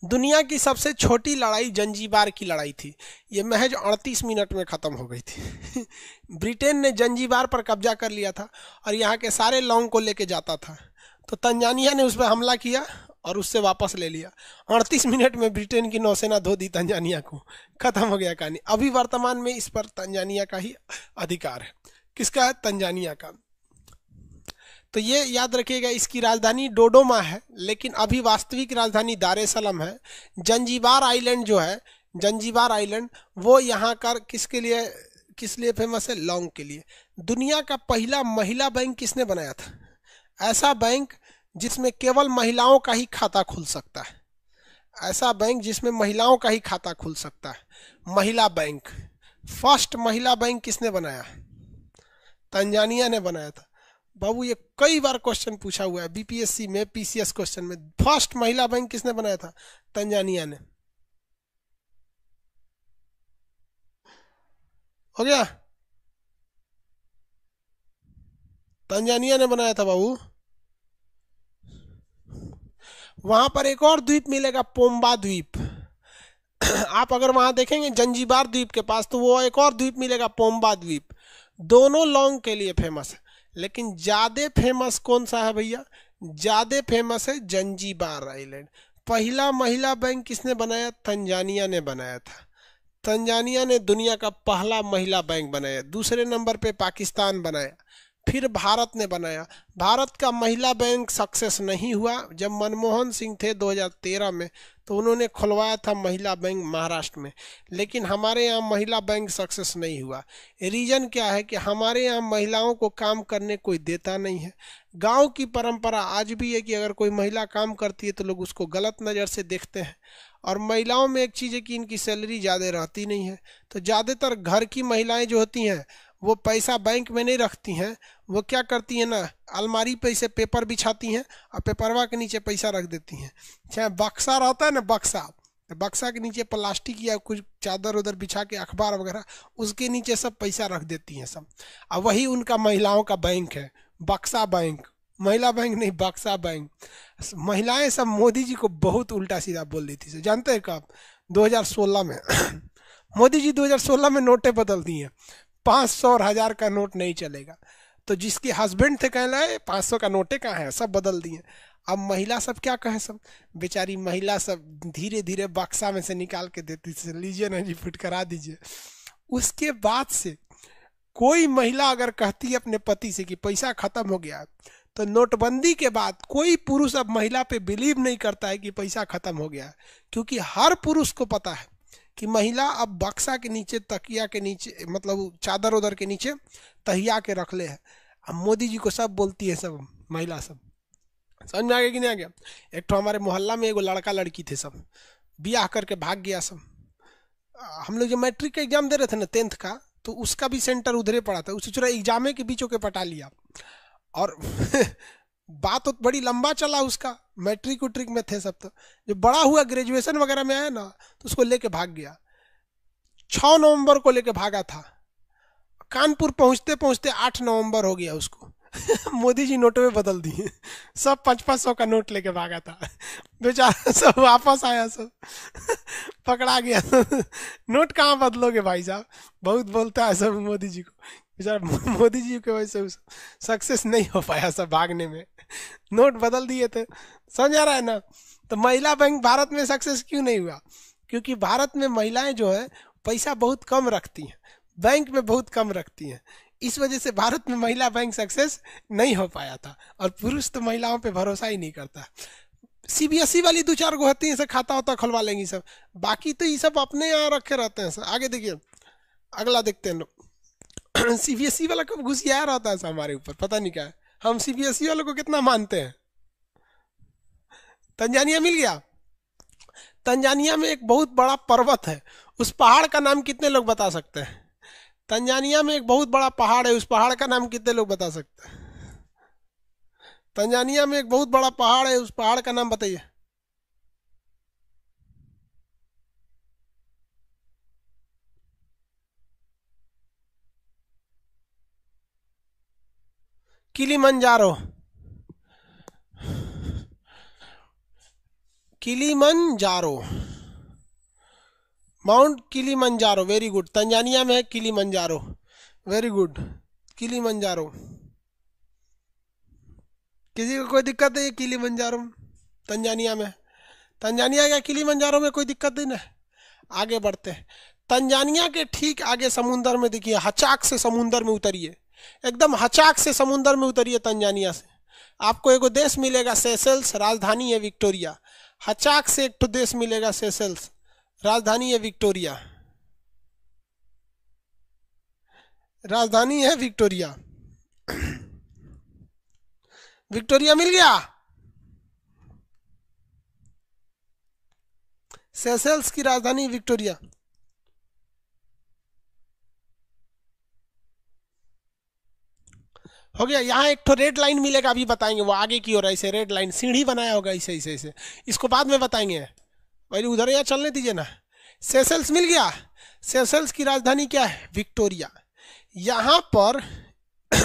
दुनिया की सबसे छोटी लड़ाई जंजीबार की लड़ाई थी ये महज 38 मिनट में ख़त्म हो गई थी <laughs> ब्रिटेन ने जंजीबार पर कब्जा कर लिया था और यहाँ के सारे लौंग को लेके जाता था तो तंजानिया ने उस पर हमला किया और उससे वापस ले लिया अड़तीस मिनट में ब्रिटेन की नौसेना धो दी तंजानिया को खत्म हो गया कहानी अभी वर्तमान में इस पर तंजानिया का ही अधिकार है किसका है तंजानिया का तो ये याद रखिएगा इसकी राजधानी डोडोमा है लेकिन अभी वास्तविक राजधानी दारेसलम सलम है जंजीबार आइलैंड जो है जंजीबार आइलैंड वो यहाँ कर किसके लिए किस लिए फेमस है लौंग के लिए दुनिया का पहला महिला बैंक किसने बनाया था ऐसा बैंक जिसमें केवल महिलाओं का ही खाता खुल सकता है ऐसा बैंक जिसमें महिलाओं का ही खाता खुल सकता है महिला बैंक फर्स्ट महिला बैंक किसने बनाया तंजानिया ने बनाया था बाबू ये कई बार क्वेश्चन पूछा हुआ है बीपीएससी में पीसीएस क्वेश्चन में फर्स्ट महिला बैंक किसने बनाया था तंजानिया ने हो गया तंजानिया ने बनाया था बाबू वहां पर एक और द्वीप मिलेगा पोम्बा द्वीप <clears throat> आप अगर वहां देखेंगे जंजीबार द्वीप के पास तो वो एक और द्वीप मिलेगा पोम्बा द्वीप दोनों लौंग के लिए फेमस है लेकिन ज़्यादा फेमस कौन सा है भैया ज़्यादा फेमस है जंजीबार आइलैंड पहला महिला बैंक किसने बनाया तंजानिया ने बनाया था तंजानिया ने दुनिया का पहला महिला बैंक बनाया दूसरे नंबर पे पाकिस्तान बनाया फिर भारत ने बनाया भारत का महिला बैंक सक्सेस नहीं हुआ जब मनमोहन सिंह थे 2013 में तो उन्होंने खुलवाया था महिला बैंक महाराष्ट्र में लेकिन हमारे यहाँ महिला बैंक सक्सेस नहीं हुआ रीज़न क्या है कि हमारे यहाँ महिलाओं को काम करने कोई देता नहीं है गांव की परंपरा आज भी है कि अगर कोई महिला काम करती है तो लोग उसको गलत नज़र से देखते हैं और महिलाओं में एक चीज़ है कि इनकी सैलरी ज़्यादा रहती नहीं है तो ज़्यादातर घर की महिलाएं जो होती हैं वो पैसा बैंक में नहीं रखती हैं वो क्या करती हैं ना अलमारी पे इसे पेपर बिछाती हैं और पेपरवा के नीचे पैसा रख देती हैं चाहे बक्सा रहता है ना बक्सा तो बक्सा के नीचे प्लास्टिक या कुछ चादर उधर बिछा के अखबार वगैरह उसके नीचे सब पैसा रख देती हैं सब और वही उनका महिलाओं का बैंक है बक्सा बैंक महिला बैंक नहीं बक्सा बैंक महिलाएं सब मोदी जी को बहुत उल्टा सीधा बोल देती थी जानते हैं कब 2016 में <coughs> मोदी जी 2016 में नोटें बदल दी हैं पाँच सौ और हजार का नोट नहीं चलेगा तो जिसके हस्बैंड थे कह लाए पाँच सौ का नोटे कहाँ है सब बदल दिए अब महिला सब क्या कहे सब बेचारी महिला सब धीरे धीरे बक्सा में से निकाल के देती से लीजिए ना जी फिट करा दीजिए उसके बाद से कोई महिला अगर कहती है अपने पति से कि पैसा खत्म हो गया तो नोटबंदी के बाद कोई पुरुष अब महिला पे बिलीव नहीं करता है कि पैसा खत्म हो गया क्योंकि हर पुरुष को पता है कि महिला अब बक्सा के नीचे तकिया के नीचे मतलब चादर उदर के नीचे तहिया के रख ले है अब मोदी जी को सब बोलती है सब महिला सब समझ में आ गया कि नहीं आ गया एक तो हमारे मोहल्ला में एगो लड़का लड़की थे सब ब्याह करके भाग गया सब हम लोग जब मैट्रिक का एग्जाम दे रहे थे ना टेंथ का तो उसका भी सेंटर उधरे पड़ा था उसे चुरा एग्जामे के बीचों के पटा लिया और <laughs> बात तो बड़ी लंबा चला उसका मैट्रिक उट्रिक में थे सब तो जब बड़ा हुआ ग्रेजुएशन वगैरह में आया ना तो उसको लेके भाग गया छ नवंबर को लेके भागा था कानपुर पहुंचते पहुंचते आठ नवंबर हो गया उसको <laughs> मोदी जी नोटों में बदल दिए सब पाँच पाँच सौ का नोट लेके भागा था बेचारा सब वापस आया सब <laughs> पकड़ा गया <laughs> नोट कहाँ बदलोगे भाई साहब बहुत बोलता है सब मोदी जी को बेचारा <laughs> मोदी जी के वजह से सक्सेस नहीं हो पाया सब भागने में नोट बदल दिए थे समझ आ रहा है ना तो महिला बैंक भारत में सक्सेस क्यों नहीं हुआ क्योंकि भारत में महिलाएं जो है पैसा बहुत कम रखती हैं बैंक में बहुत कम रखती हैं इस वजह से भारत में महिला बैंक सक्सेस नहीं हो पाया था और पुरुष तो महिलाओं पे भरोसा ही नहीं करता सीबीएसई e वाली दो चार गोहती हैं खाता होता खुलवा लेंगी सब बाकी तो ये सब अपने यहाँ रखे रहते हैं सर आगे देखिए अगला देखते हैं लोग सीबीएसई <clears throat> e वाला कब गया होता है हमारे ऊपर पता नहीं क्या हम सीबीएसई e वालों को कितना मानते हैं तंजानिया मिल गया तंजानिया में एक बहुत बड़ा पर्वत है उस पहाड़ का नाम कितने लोग बता सकते हैं तंजानिया में एक बहुत बड़ा पहाड़ है उस पहाड़ का नाम कितने लोग बता सकते हैं तंजानिया में एक बहुत बड़ा पहाड़ है उस पहाड़ का नाम बताइए Kilimanjaro Kilimanjaro mount Kilimanjaro very good Tanzania में है किलीमंजारो वेरी गुड किलीमंजारो किसी को कोई दिक्कत है ये किलीमंजारो तंजानिया में तंजानिया या किलीमंजारो में कोई दिक्कत नहीं है आगे बढ़ते हैं तंजानिया के ठीक आगे समुंदर में देखिए हचाक से समुंदर में उतरिए एकदम हचाक से समुंदर में उतरिए तंजानिया से आपको एगो देश मिलेगा सेसेल्स राजधानी है विक्टोरिया हचाक से एक तो देश मिलेगा सेसेल्स राजधानी है विक्टोरिया राजधानी है विक्टोरिया विक्टोरिया मिल गया सेसेल्स की राजधानी विक्टोरिया हो गया यहाँ एक तो रेड लाइन मिलेगा अभी बताएंगे वो आगे की ओर ऐसे रेड लाइन सीढ़ी बनाया होगा इसे इसे इसे इसको बाद में बताएंगे भाई उधर यहाँ चलने दीजिए ना सेसल्स मिल गया सेसल्स की राजधानी क्या है विक्टोरिया यहाँ पर <clears throat>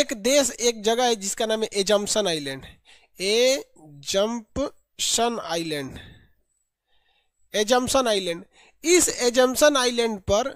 एक देश एक जगह है जिसका नाम है Assumption island Assumption island Assumption island इस एजम्पन आइलैंड पर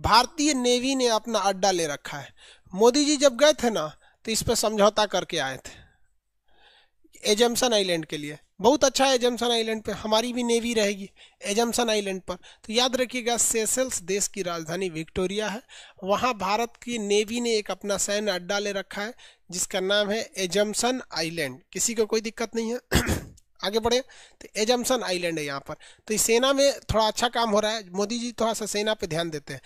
भारतीय नेवी ने अपना अड्डा ले रखा है मोदी जी जब गए थे ना तो इस पर समझौता करके आए थे एजम्सन आइलैंड के लिए बहुत अच्छा है एजम्सन आइलैंड पे हमारी भी नेवी रहेगी एजम्सन आइलैंड पर तो याद रखिएगा सेसल्स देश की राजधानी विक्टोरिया है वहाँ भारत की नेवी ने एक अपना सैन्य अड्डा ले रखा है जिसका नाम है एजम्सन आइलैंड किसी को कोई दिक्कत नहीं है आगे बढ़े तो एजम्सन आइलैंड है यहाँ पर तो इस सेना में थोड़ा अच्छा काम हो रहा है मोदी जी थोड़ा सा सेना पे ध्यान देते हैं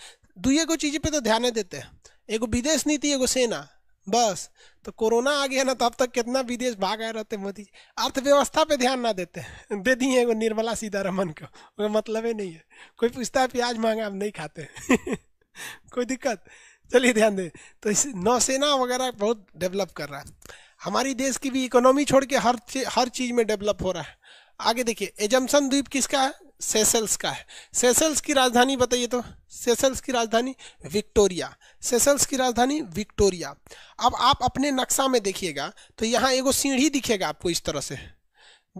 दुए को चीज पे तो ध्यान नहीं देते हैं एगो विदेश नीति एगो सेना बस तो कोरोना आ गया ना तो अब तक कितना विदेश भाग आए रहते मोदी जी अर्थव्यवस्था पे ध्यान ना देते दे दिए एगो निर्मला सीतारमन को वो मतलब ही नहीं है कोई पूछता है प्याज मांगा हम नहीं खाते <laughs> कोई दिक्कत चलिए ध्यान दें तो इस नौसेना वगैरह बहुत डेवलप कर रहा है हमारी देश की भी इकोनॉमी छोड़ के हर हर चीज़ में डेवलप हो रहा है आगे देखिए एजम्सन द्वीप किसका है सेसेल्स का है सेसेल्स की राजधानी बताइए तो सेसेल्स की राजधानी विक्टोरिया सेसेल्स की राजधानी विक्टोरिया अब आप अपने नक्शा में देखिएगा तो यहाँ एगो सीढ़ी दिखेगा आपको इस तरह से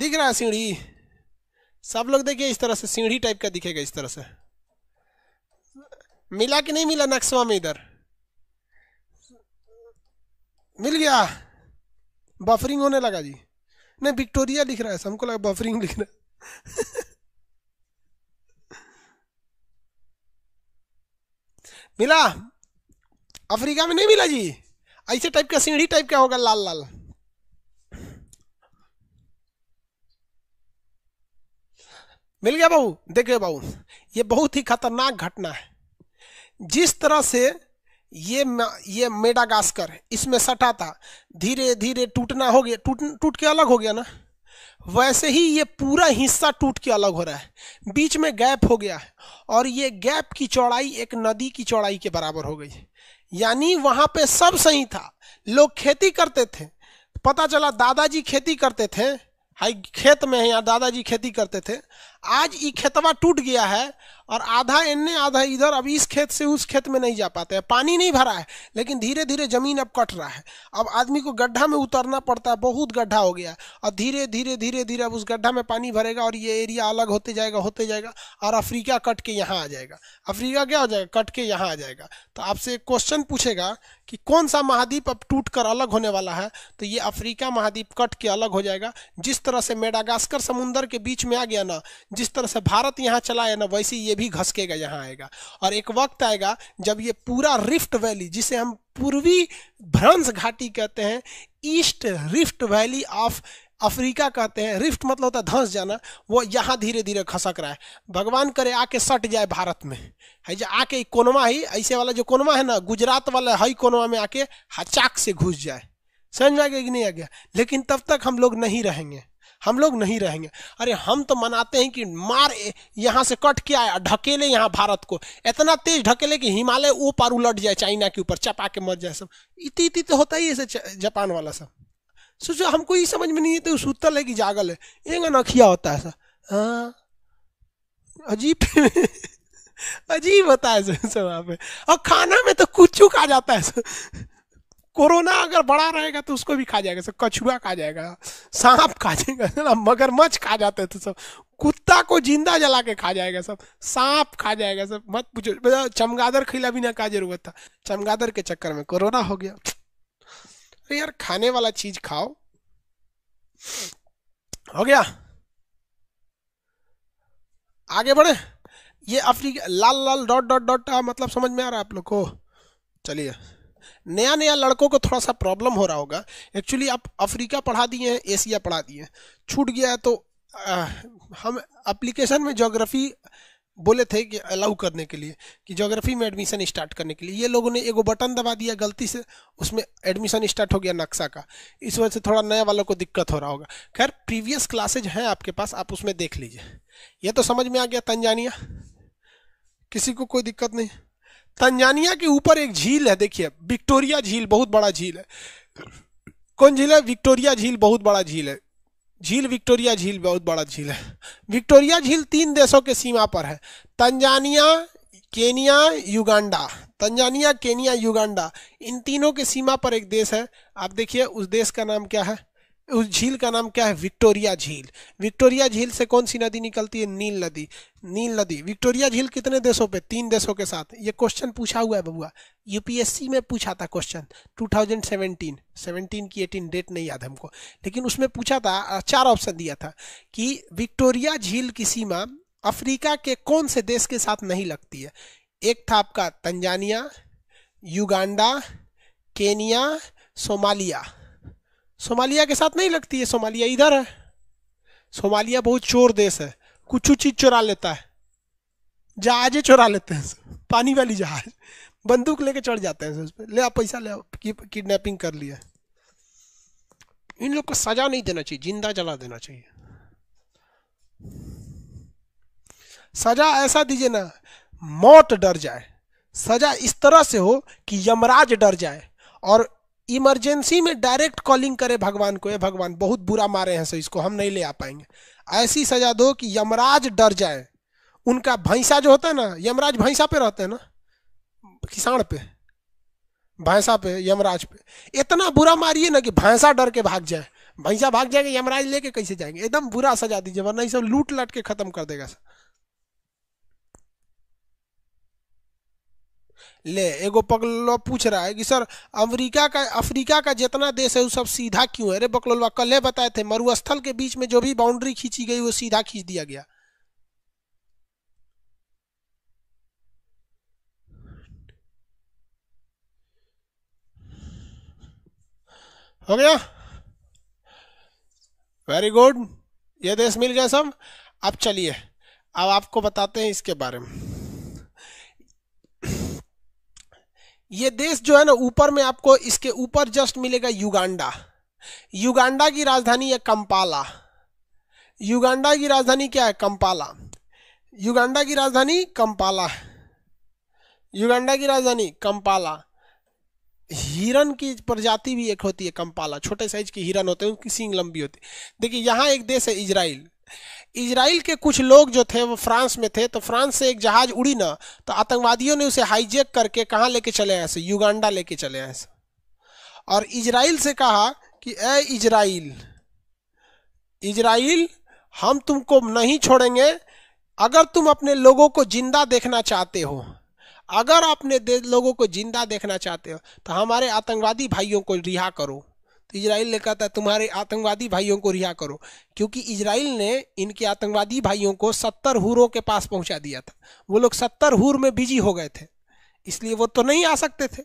दिख रहा है सीढ़ी सब लोग देखिए इस तरह से सीढ़ी टाइप का दिखेगा इस तरह से मिला कि नहीं मिला नक्शवा में इधर मिल गया बफरिंग होने लगा जी नहीं विक्टोरिया लिख रहा है हमको लगा बफरिंग लिख रहा मिला अफ्रीका में नहीं मिला जी ऐसे टाइप का सीढ़ी टाइप का होगा लाल लाल मिल गया बाबू देखिए बाबू ये बहुत ही खतरनाक घटना है जिस तरह से ये ये मेडागास्कर इसमें सटा था धीरे धीरे टूटना हो गया टूट टूट के अलग हो गया ना वैसे ही ये पूरा हिस्सा टूट के अलग हो रहा है बीच में गैप हो गया है और ये गैप की चौड़ाई एक नदी की चौड़ाई के बराबर हो गई यानी वहाँ पे सब सही था लोग खेती करते थे पता चला दादाजी खेती करते थे हाई खेत में है यहाँ दादाजी खेती करते थे आज ये खेतवा टूट गया है और आधा इनने आधा इधर अब इस खेत से उस खेत में नहीं जा पाते हैं पानी नहीं भरा है लेकिन धीरे धीरे जमीन अब कट रहा है अब आदमी को गड्ढा में उतरना पड़ता है बहुत गड्ढा हो गया और धीरे धीरे धीरे धीरे अब उस गड्ढा में पानी भरेगा और ये एरिया अलग होते जाएगा होते जाएगा और अफ्रीका कट के यहाँ आ जाएगा अफ्रीका क्या हो जाएगा कट के यहाँ आ जाएगा तो आपसे एक क्वेश्चन पूछेगा कि कौन सा महाद्वीप अब टूट कर अलग होने वाला है तो ये अफ्रीका महाद्वीप कट के अलग हो जाएगा जिस तरह से मेडागास्कर समुंदर के बीच में आ गया ना जिस तरह से भारत यहाँ चला है ना वैसे ये भी घसकेगा यहाँ आएगा और एक वक्त आएगा जब ये पूरा रिफ्ट वैली जिसे हम पूर्वी भ्रंश घाटी कहते हैं east rift valley of Africa कहते हैं रिफ्ट मतलब होता है धंस जाना वो यहाँ धीरे धीरे खसक रहा है भगवान करे आके सट जाए भारत में है जो आके कोनवा ही ऐसे वाला जो कोनवा है ना गुजरात वाला हई कोनवा में आके हचाक से घुस जाए समझ में आ गया कि नहीं आ गया लेकिन तब तक हम लोग नहीं रहेंगे हम लोग नहीं रहेंगे अरे हम तो मनाते हैं कि मार यहाँ से कट के आया ढकेले यहाँ भारत को इतना तेज ढकेले कि हिमालय पार उलट जाए चाइना के ऊपर चपा के मर जाए सब इति इति तो होता ही ऐसे जापान वाला सब सोचो हमको ये समझ में नहीं है तो सूतल है कि जागल है ये नखिया होता है सर हाँ? अजीब <laughs> अजीब होता है सब वहाँ पे और खाना में तो कुछ खा जाता है सर कोरोना अगर बड़ा रहेगा तो उसको भी खा जाएगा सब कछुआ खा जाएगा सांप खा जाएगा ना मगरमच्छ खा जाते थे तो सब कुत्ता को जिंदा जला के खा जाएगा सब सांप खा जाएगा सब मत पूछो मतलब चमगादर खिला भी ना का जरूरत था चमगादर के चक्कर में कोरोना हो गया अरे यार खाने वाला चीज खाओ हो गया आगे बढ़े ये अफ्रीका लाल लाल डॉट डॉट डॉट मतलब समझ में आ रहा है आप लोग को चलिए नया नया लड़कों को थोड़ा सा प्रॉब्लम हो रहा होगा एक्चुअली आप अफ्रीका पढ़ा दिए हैं एशिया पढ़ा दिए हैं छूट गया है तो आ, हम अप्लीकेशन में जोग्राफी बोले थे कि अलाउ करने के लिए कि जोग्राफी में एडमिशन स्टार्ट करने के लिए ये लोगों ने एगो बटन दबा दिया गलती से उसमें एडमिशन स्टार्ट हो गया नक्शा का इस वजह से थोड़ा नया वालों को दिक्कत हो रहा होगा खैर प्रीवियस क्लासेज हैं आपके पास आप उसमें देख लीजिए यह तो समझ में आ गया तंजानिया किसी को कोई दिक्कत नहीं तंजानिया के ऊपर एक झील है देखिए विक्टोरिया झील बहुत बड़ा झील है कौन झील है विक्टोरिया झील बहुत बड़ा झील है झील विक्टोरिया झील बहुत बड़ा झील है विक्टोरिया झील तीन देशों के सीमा पर है Tanzania Kenya Uganda Tanzania Kenya Uganda इन तीनों के सीमा पर एक देश है आप देखिए उस देश का नाम क्या है उस झील का नाम क्या है विक्टोरिया झील विक्टोरिया झील से कौन सी नदी निकलती है नील नदी नील नदी विक्टोरिया झील कितने देशों पे तीन देशों के साथ ये क्वेश्चन पूछा हुआ है बबुआ यूपीएससी में पूछा था क्वेश्चन 2017 17 की 18 डेट नहीं याद हमको लेकिन उसमें पूछा था चार ऑप्शन दिया था कि विक्टोरिया झील की सीमा अफ्रीका के कौन से देश के साथ नहीं लगती है एक था आपका Tanzania Uganda Kenya Somalia Somalia के साथ नहीं लगती है सोमालिया इधर है सोमालिया बहुत चोर देश है कुछ चीज चुरा लेता है जहाजे चुरा लेते हैं पानी वाली जहाज बंदूक लेके चढ़ जाते हैं उस पर ले आप पैसा ले किडनैपिंग कर लिया इन लोग को सजा नहीं देना चाहिए जिंदा जला देना चाहिए सजा ऐसा दीजिए ना मौत डर जाए सजा इस तरह से हो कि यमराज डर जाए और इमरजेंसी में डायरेक्ट कॉलिंग करे भगवान को ये भगवान बहुत बुरा मारे हैं सो इसको हम नहीं ले आ पाएंगे ऐसी सजा दो कि यमराज डर जाए उनका भैंसा जो होता है ना यमराज भैंसा पे रहते हैं ना किसान पे भैंसा पे यमराज पे इतना बुरा मारिए ना कि भैंसा डर के भाग जाए भैंसा भाग जाएगा यमराज लेके कैसे जाएंगे एकदम बुरा सजा दीजिए वरना ये सब लूट लाट के खत्म कर देगा सर ले एगो पगलोलवा पूछ रहा है कि सर अमेरिका का अफ्रीका का जितना देश है वो सब सीधा क्यों है अरे बकलोलवा कल ही बताए थे मरुस्थल के बीच में जो भी बाउंड्री खींची गई वो सीधा खींच दिया गया हो गया वेरी गुड ये देश मिल गया सब अब चलिए अब आपको बताते हैं इसके बारे में ये देश जो है ना ऊपर में आपको इसके ऊपर जस्ट मिलेगा युगांडा युगांडा की राजधानी है कंपाला युगांडा की राजधानी क्या है कंपाला युगांडा की राजधानी कंपाला युगांडा की राजधानी कंपाला हिरन की प्रजाति भी एक होती है कंपाला छोटे साइज के हिरन होते हैं उनकी सींग लंबी होती है देखिए यहाँ एक देश है इजराइल इसराइल के कुछ लोग जो थे वो फ्रांस में थे तो फ्रांस से एक जहाज उड़ी ना तो आतंकवादियों ने उसे हाईजेक करके कहाँ लेके चले आए से युगांडा लेके चले आए ऐसे और इसराइल से कहा कि ए इसराइल इसराइल हम तुमको नहीं छोड़ेंगे अगर तुम अपने लोगों को जिंदा देखना चाहते हो अगर अपने लोगों को जिंदा देखना चाहते हो तो हमारे आतंकवादी भाइयों को रिहा करो तो इसराइल ने कहा था तुम्हारे आतंकवादी भाइयों को रिहा करो क्योंकि इसराइल ने इनके आतंकवादी भाइयों को सत्तर हुरों के पास पहुंचा दिया था वो लोग सत्तर हुर में बिजी हो गए थे इसलिए वो तो नहीं आ सकते थे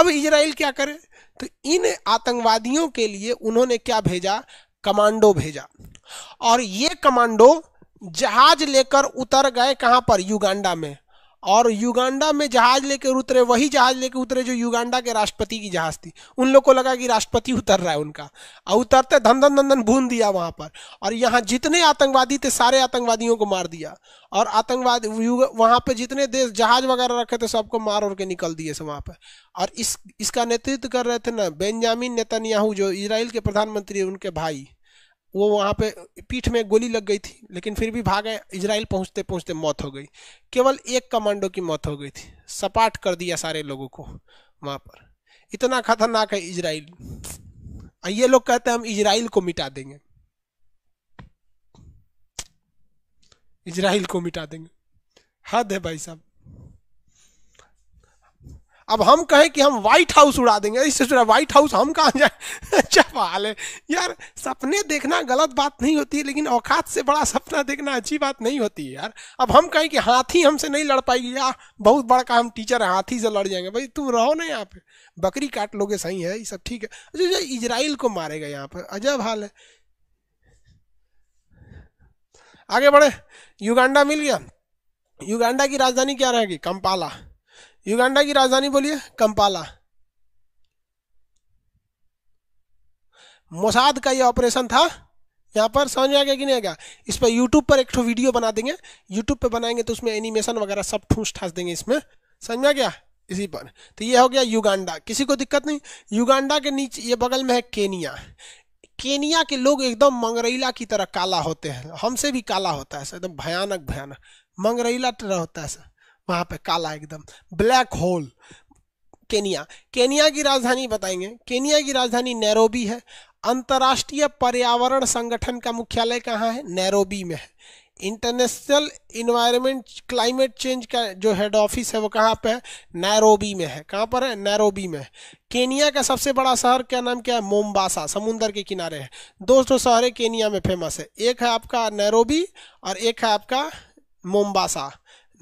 अब इसराइल क्या करे तो इन आतंकवादियों के लिए उन्होंने क्या भेजा कमांडो भेजा और ये कमांडो जहाज लेकर उतर गए कहां पर युगांडा में और युगांडा में जहाज लेकर उतरे वही जहाज लेकर उतरे जो युगांडा के राष्ट्रपति की जहाज थी उन लोग को लगा कि राष्ट्रपति उतर रहा है उनका और उतरते धन धन धन धन भून दिया वहां पर और यहाँ जितने आतंकवादी थे सारे आतंकवादियों को मार दिया और आतंकवाद वहां पर जितने देश जहाज वगैरह रखे थे सबको मार और के निकल दिए वहां पर और इस इसका नेतृत्व कर रहे थे ना बेंजामिन नेतन्याहू जो इसराइल के प्रधानमंत्री उनके भाई वो वहाँ पे पीठ में गोली लग गई थी लेकिन फिर भी भागे इसराइल पहुँचते पहुँचते मौत हो गई केवल एक कमांडो की मौत हो गई थी सपाट कर दिया सारे लोगों को वहाँ पर इतना खतरनाक है इसराइल ये लोग कहते हैं हम इसराइल को मिटा देंगे इसराइल को मिटा देंगे हद है भाई साहब अब हम कहें कि हम व्हाइट हाउस उड़ा देंगे इससे सुना व्हाइट हाउस हम कहाँ जाए चपाल <laughs> है यार सपने देखना गलत बात नहीं होती है लेकिन औकात से बड़ा सपना देखना अच्छी बात नहीं होती है यार अब हम कहें कि हाथी हमसे नहीं लड़ पाएगी यार बहुत बड़का हम टीचर है हाथी से लड़ जाएंगे भाई तुम रहो ना यहाँ पे बकरी काट लोगे सही है ये सब ठीक है अच्छा इसराइल को मारेगा यहाँ पर अजब हाल है आगे बढ़े युगांडा मिल गया युगांडा की राजधानी क्या रहेगी कंपाला युगांडा की राजधानी बोलिए कंपाला मोसाद का ये ऑपरेशन था यहाँ पर समझ में आ गया कि नहीं आ गया इस पर यूट्यूब पर एक वीडियो बना देंगे यूट्यूब पर बनाएंगे तो उसमें एनिमेशन वगैरह सब ठूस ठास देंगे इसमें समझ में आ गया इसी पर तो ये हो गया युगांडा किसी को दिक्कत नहीं युगांडा के नीचे ये बगल में है केनिया केनिया के लोग एकदम मंगरेला की तरह काला होते हैं हमसे भी काला होता है सर एकदम भयानक भयानक मंगरेला तरह होता है सर वहां पे काला एकदम ब्लैक होल केनिया केनिया की राजधानी बताएंगे केनिया की राजधानी नैरोबी है अंतर्राष्ट्रीय पर्यावरण संगठन का मुख्यालय कहाँ है नैरोबी में है इंटरनेशनल इन्वायरमेंट क्लाइमेट चेंज का जो हेड ऑफिस है वो कहाँ पे है नैरोबी में है कहाँ पर है नैरोबी में है केनिया का सबसे बड़ा शहर क्या नाम क्या है मोमबासा समुंदर के किनारे है दो सौ शहर केनिया में फेमस है एक है आपका नैरोबी और एक है आपका मोमबासा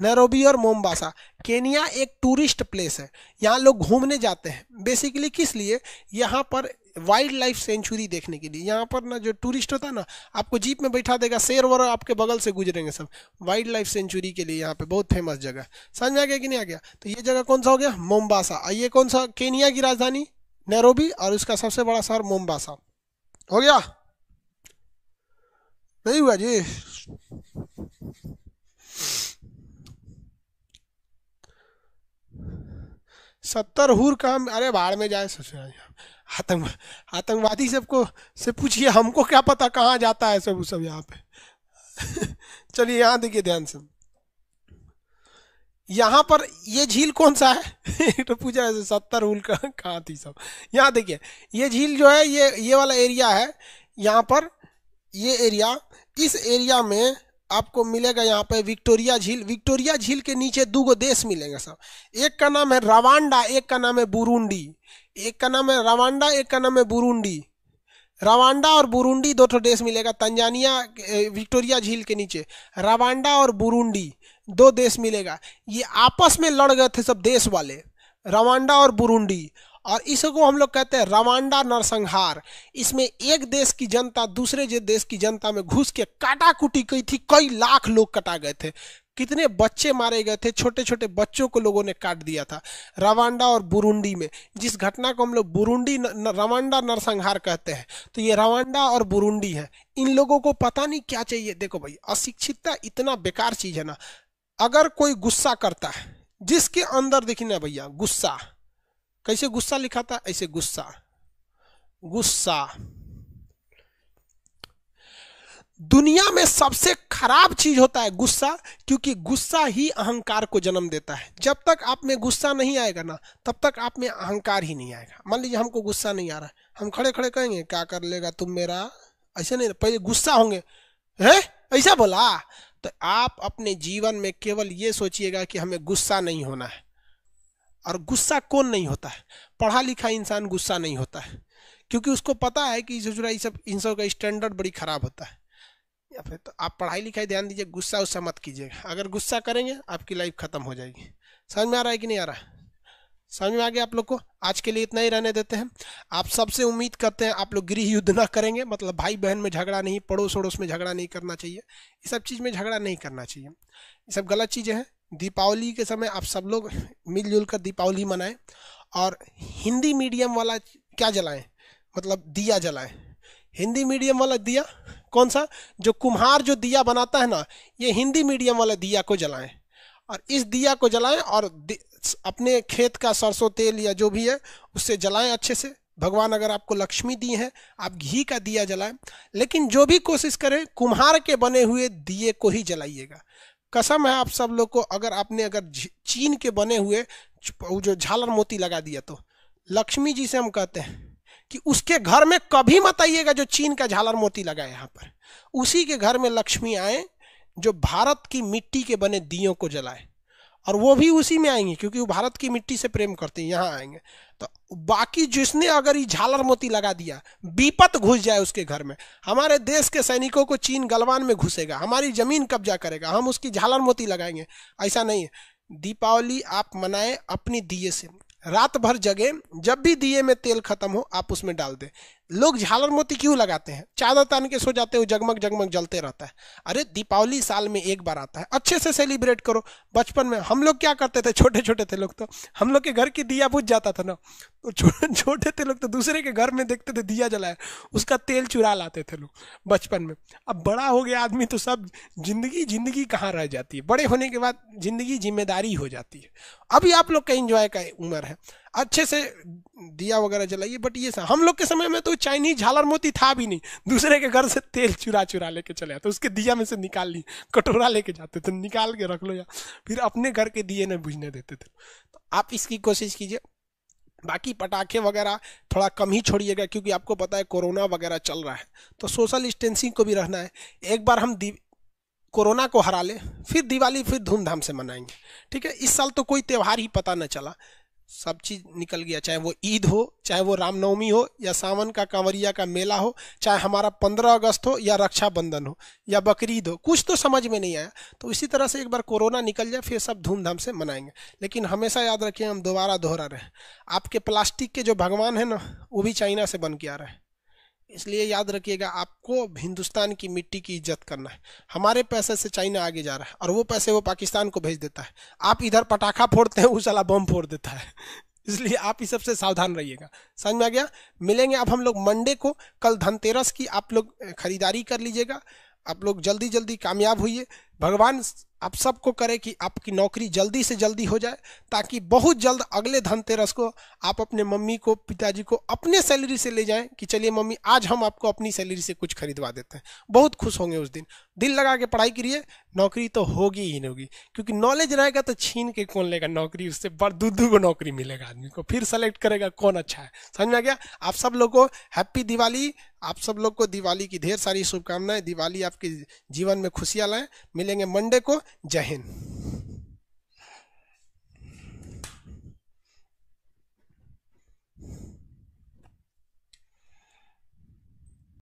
नरोबी और मोमबासा केनिया एक टूरिस्ट प्लेस है यहाँ लोग घूमने जाते हैं बेसिकली किस लिए यहाँ पर वाइल्ड लाइफ सेंचुरी देखने के लिए यहाँ पर ना जो टूरिस्ट होता है ना आपको जीप में बैठा देगा शेर वर आपके बगल से गुजरेंगे सब वाइल्ड लाइफ सेंचुरी के लिए यहाँ पे बहुत फेमस जगह है समझ आ गया कि नहीं आ गया तो ये जगह कौन सा हो गया मोमबासा ये कौन सा केनिया की राजधानी नैरोबी और उसका सबसे बड़ा शहर मोमबासा हो गया नहीं हुआ जी सत्तर हूर काम अरे बाढ़ में जाए सोच आतंक आतंकवादी सबको से पूछिए हमको क्या पता कहाँ जाता है सब सब यहाँ पे <laughs> चलिए यहाँ देखिए ध्यान से यहाँ पर ये झील कौन सा है <laughs> तो पूछा है सत्तर हुल का कहाँ थी सब यहाँ देखिए ये झील जो है ये ये वाला एरिया है यहाँ पर ये एरिया इस एरिया में आपको मिलेगा यहाँ पे विक्टोरिया झील विक्टोरिया झील के नीचे दो गो देश मिलेंगे सब एक का नाम है रवांडा एक का नाम है बुरुंडी एक का नाम है रवांडा एक का नाम है बुरुंडी रवांडा और बुरुंडी दो ठो देश मिलेगा तंजानिया विक्टोरिया झील के नीचे रवांडा और बुरुंडी दो देश मिलेगा ये आपस में लड़ गए थे सब देश वाले रवांडा और बुरुंडी और इसको हम लोग कहते हैं रवांडा नरसंहार इसमें एक देश की जनता दूसरे देश की जनता में घुस के काटा कुटी गई थी कई लाख लोग कटा गए थे कितने बच्चे मारे गए थे छोटे छोटे बच्चों को लोगों ने काट दिया था रवांडा और बुरुंडी में जिस घटना को हम लोग बुरुंडी रवांडा नरसंहार कहते हैं तो ये रवांडा और बुरुंडी है इन लोगों को पता नहीं क्या चाहिए देखो भाई अशिक्षितता इतना बेकार चीज़ है ना अगर कोई गुस्सा करता है जिसके अंदर देखिए ना भैया गुस्सा कैसे गुस्सा लिखा था ऐसे गुस्सा गुस्सा दुनिया में सबसे खराब चीज होता है गुस्सा क्योंकि गुस्सा ही अहंकार को जन्म देता है जब तक आप में गुस्सा नहीं आएगा ना तब तक आप में अहंकार ही नहीं आएगा मान लीजिए हमको गुस्सा नहीं आ रहा है हम खड़े खड़े कहेंगे क्या कर लेगा तुम मेरा ऐसे नहीं पहले गुस्सा होंगे है ऐसा बोला तो आप अपने जीवन में केवल ये सोचिएगा कि हमें गुस्सा नहीं होना है और गुस्सा कौन नहीं होता है पढ़ा लिखा इंसान गुस्सा नहीं होता है क्योंकि उसको पता है कि जुजरा ये सब इन सब का स्टैंडर्ड बड़ी खराब होता है या फिर तो आप पढ़ाई लिखाई ध्यान दीजिए गुस्सा उस्सा मत कीजिएगा अगर गुस्सा करेंगे आपकी लाइफ खत्म हो जाएगी समझ में आ रहा है कि नहीं आ रहा समझ में आ गया आप लोग को आज के लिए इतना ही रहने देते हैं आप सबसे उम्मीद करते हैं आप लोग गृह युद्ध ना करेंगे मतलब भाई बहन में झगड़ा नहीं पड़ोस वड़ोस में झगड़ा नहीं करना चाहिए ये सब चीज़ में झगड़ा नहीं करना चाहिए ये सब गलत चीज़ें हैं दीपावली के समय आप सब लोग मिलजुल कर दीपावली मनाएं और हिंदी मीडियम वाला क्या जलाएं मतलब दिया जलाएं हिंदी मीडियम वाला दिया कौन सा जो कुम्हार जो दिया बनाता है ना ये हिंदी मीडियम वाला दिया को जलाएं और इस दिया को जलाएं और अपने खेत का सरसों तेल या जो भी है उससे जलाएं अच्छे से भगवान अगर आपको लक्ष्मी दी है आप घी का दिया जलाएं लेकिन जो भी कोशिश करें कुम्हार के बने हुए दिए को ही जलाइएगा कसम है आप सब लोग को अगर आपने अगर चीन के बने हुए जो झालर मोती लगा दिया तो लक्ष्मी जी से हम कहते हैं कि उसके घर में कभी मत आइएगा जो चीन का झालर मोती लगा यहाँ पर उसी के घर में लक्ष्मी आए जो भारत की मिट्टी के बने दियों को जलाए और वो भी उसी में आएंगे क्योंकि वो भारत की मिट्टी से प्रेम करते हैं यहाँ आएंगे तो बाकी जिसने अगर ये झालर मोती लगा दिया बीपत घुस जाए उसके घर में हमारे देश के सैनिकों को चीन गलवान में घुसेगा हमारी जमीन कब्जा करेगा हम उसकी झालर मोती लगाएंगे ऐसा नहीं है दीपावली आप मनाएं अपनी दिए से रात भर जगे जब भी दिए में तेल खत्म हो आप उसमें डाल दें लोग झालर मोती क्यों लगाते हैं चादर तान के सो जाते हो जगमग जगमग जलते रहता है अरे दीपावली साल में एक बार आता है अच्छे से सेलिब्रेट करो बचपन में हम लोग क्या करते थे छोटे छोटे थे लोग तो हम लोग के घर की दिया बुझ जाता था ना तो छोटे थे लोग तो दूसरे के घर में देखते थे दिया जलाया उसका तेल चुरा लाते थे लोग बचपन में अब बड़ा हो गया आदमी तो सब जिंदगी जिंदगी कहाँ रह जाती है बड़े होने के बाद जिंदगी जिम्मेदारी हो जाती है अभी आप लोग का एंजॉय का उम्र है अच्छे से दिया वगैरह जलाइए बट ये हम लोग के समय में तो चाइनीज झालर मोती था भी नहीं दूसरे के घर से तेल चुरा चुरा लेके चले आते उसके दिया में से निकाल ली कटोरा लेके जाते थे निकाल के रख लो या फिर अपने घर के दिए ने बुझने देते थे तो आप इसकी कोशिश कीजिए बाकी पटाखे वगैरह थोड़ा कम ही छोड़िएगा क्योंकि आपको पता है कोरोना वगैरह चल रहा है तो सोशल डिस्टेंसिंग को भी रहना है एक बार हम कोरोना को हरा ले फिर दिवाली फिर धूमधाम से मनाएंगे ठीक है इस साल तो कोई त्यौहार ही पता न चला सब चीज निकल गया चाहे वो ईद हो चाहे वो रामनवमी हो या सावन का कांवरिया का मेला हो चाहे हमारा पंद्रह अगस्त हो या रक्षाबंधन हो या बकरीद हो कुछ तो समझ में नहीं आया तो इसी तरह से एक बार कोरोना निकल जाए फिर सब धूमधाम से मनाएंगे लेकिन हमेशा याद रखें हम दोबारा दोहरा रहे आपके प्लास्टिक के जो भगवान है ना वो भी चाइना से बन के आ रहे हैं इसलिए याद रखिएगा आपको हिंदुस्तान की मिट्टी की इज्जत करना है हमारे पैसे से चाइना आगे जा रहा है और वो पैसे वो पाकिस्तान को भेज देता है आप इधर पटाखा फोड़ते हैं उस बम फोड़ देता है <laughs> इसलिए आप इस सबसे सावधान रहिएगा समझ में आ गया मिलेंगे आप हम लोग मंडे को कल धनतेरस की आप लोग खरीदारी कर लीजिएगा आप लोग जल्दी जल्दी कामयाब हुई भगवान आप सबको करें कि आपकी नौकरी जल्दी से जल्दी हो जाए ताकि बहुत जल्द अगले धनतेरस को आप अपने मम्मी को पिताजी को अपने सैलरी से ले जाएं कि चलिए मम्मी आज हम आपको अपनी सैलरी से कुछ खरीदवा देते हैं बहुत खुश होंगे उस दिन दिल लगा के पढ़ाई करिए नौकरी तो होगी ही नहीं होगी क्योंकि नॉलेज रहेगा तो छीन के कौन लेगा नौकरी उससे बड़ दूधू को नौकरी मिलेगा आदमी को फिर सेलेक्ट करेगा कौन अच्छा है समझ में आ गया आप सब लोग को हैप्पी दिवाली आप सब लोग को दिवाली की ढेर सारी शुभकामनाएं दिवाली आपके जीवन में खुशियाँ लाएं मिलेंगे मंडे को जय हिंद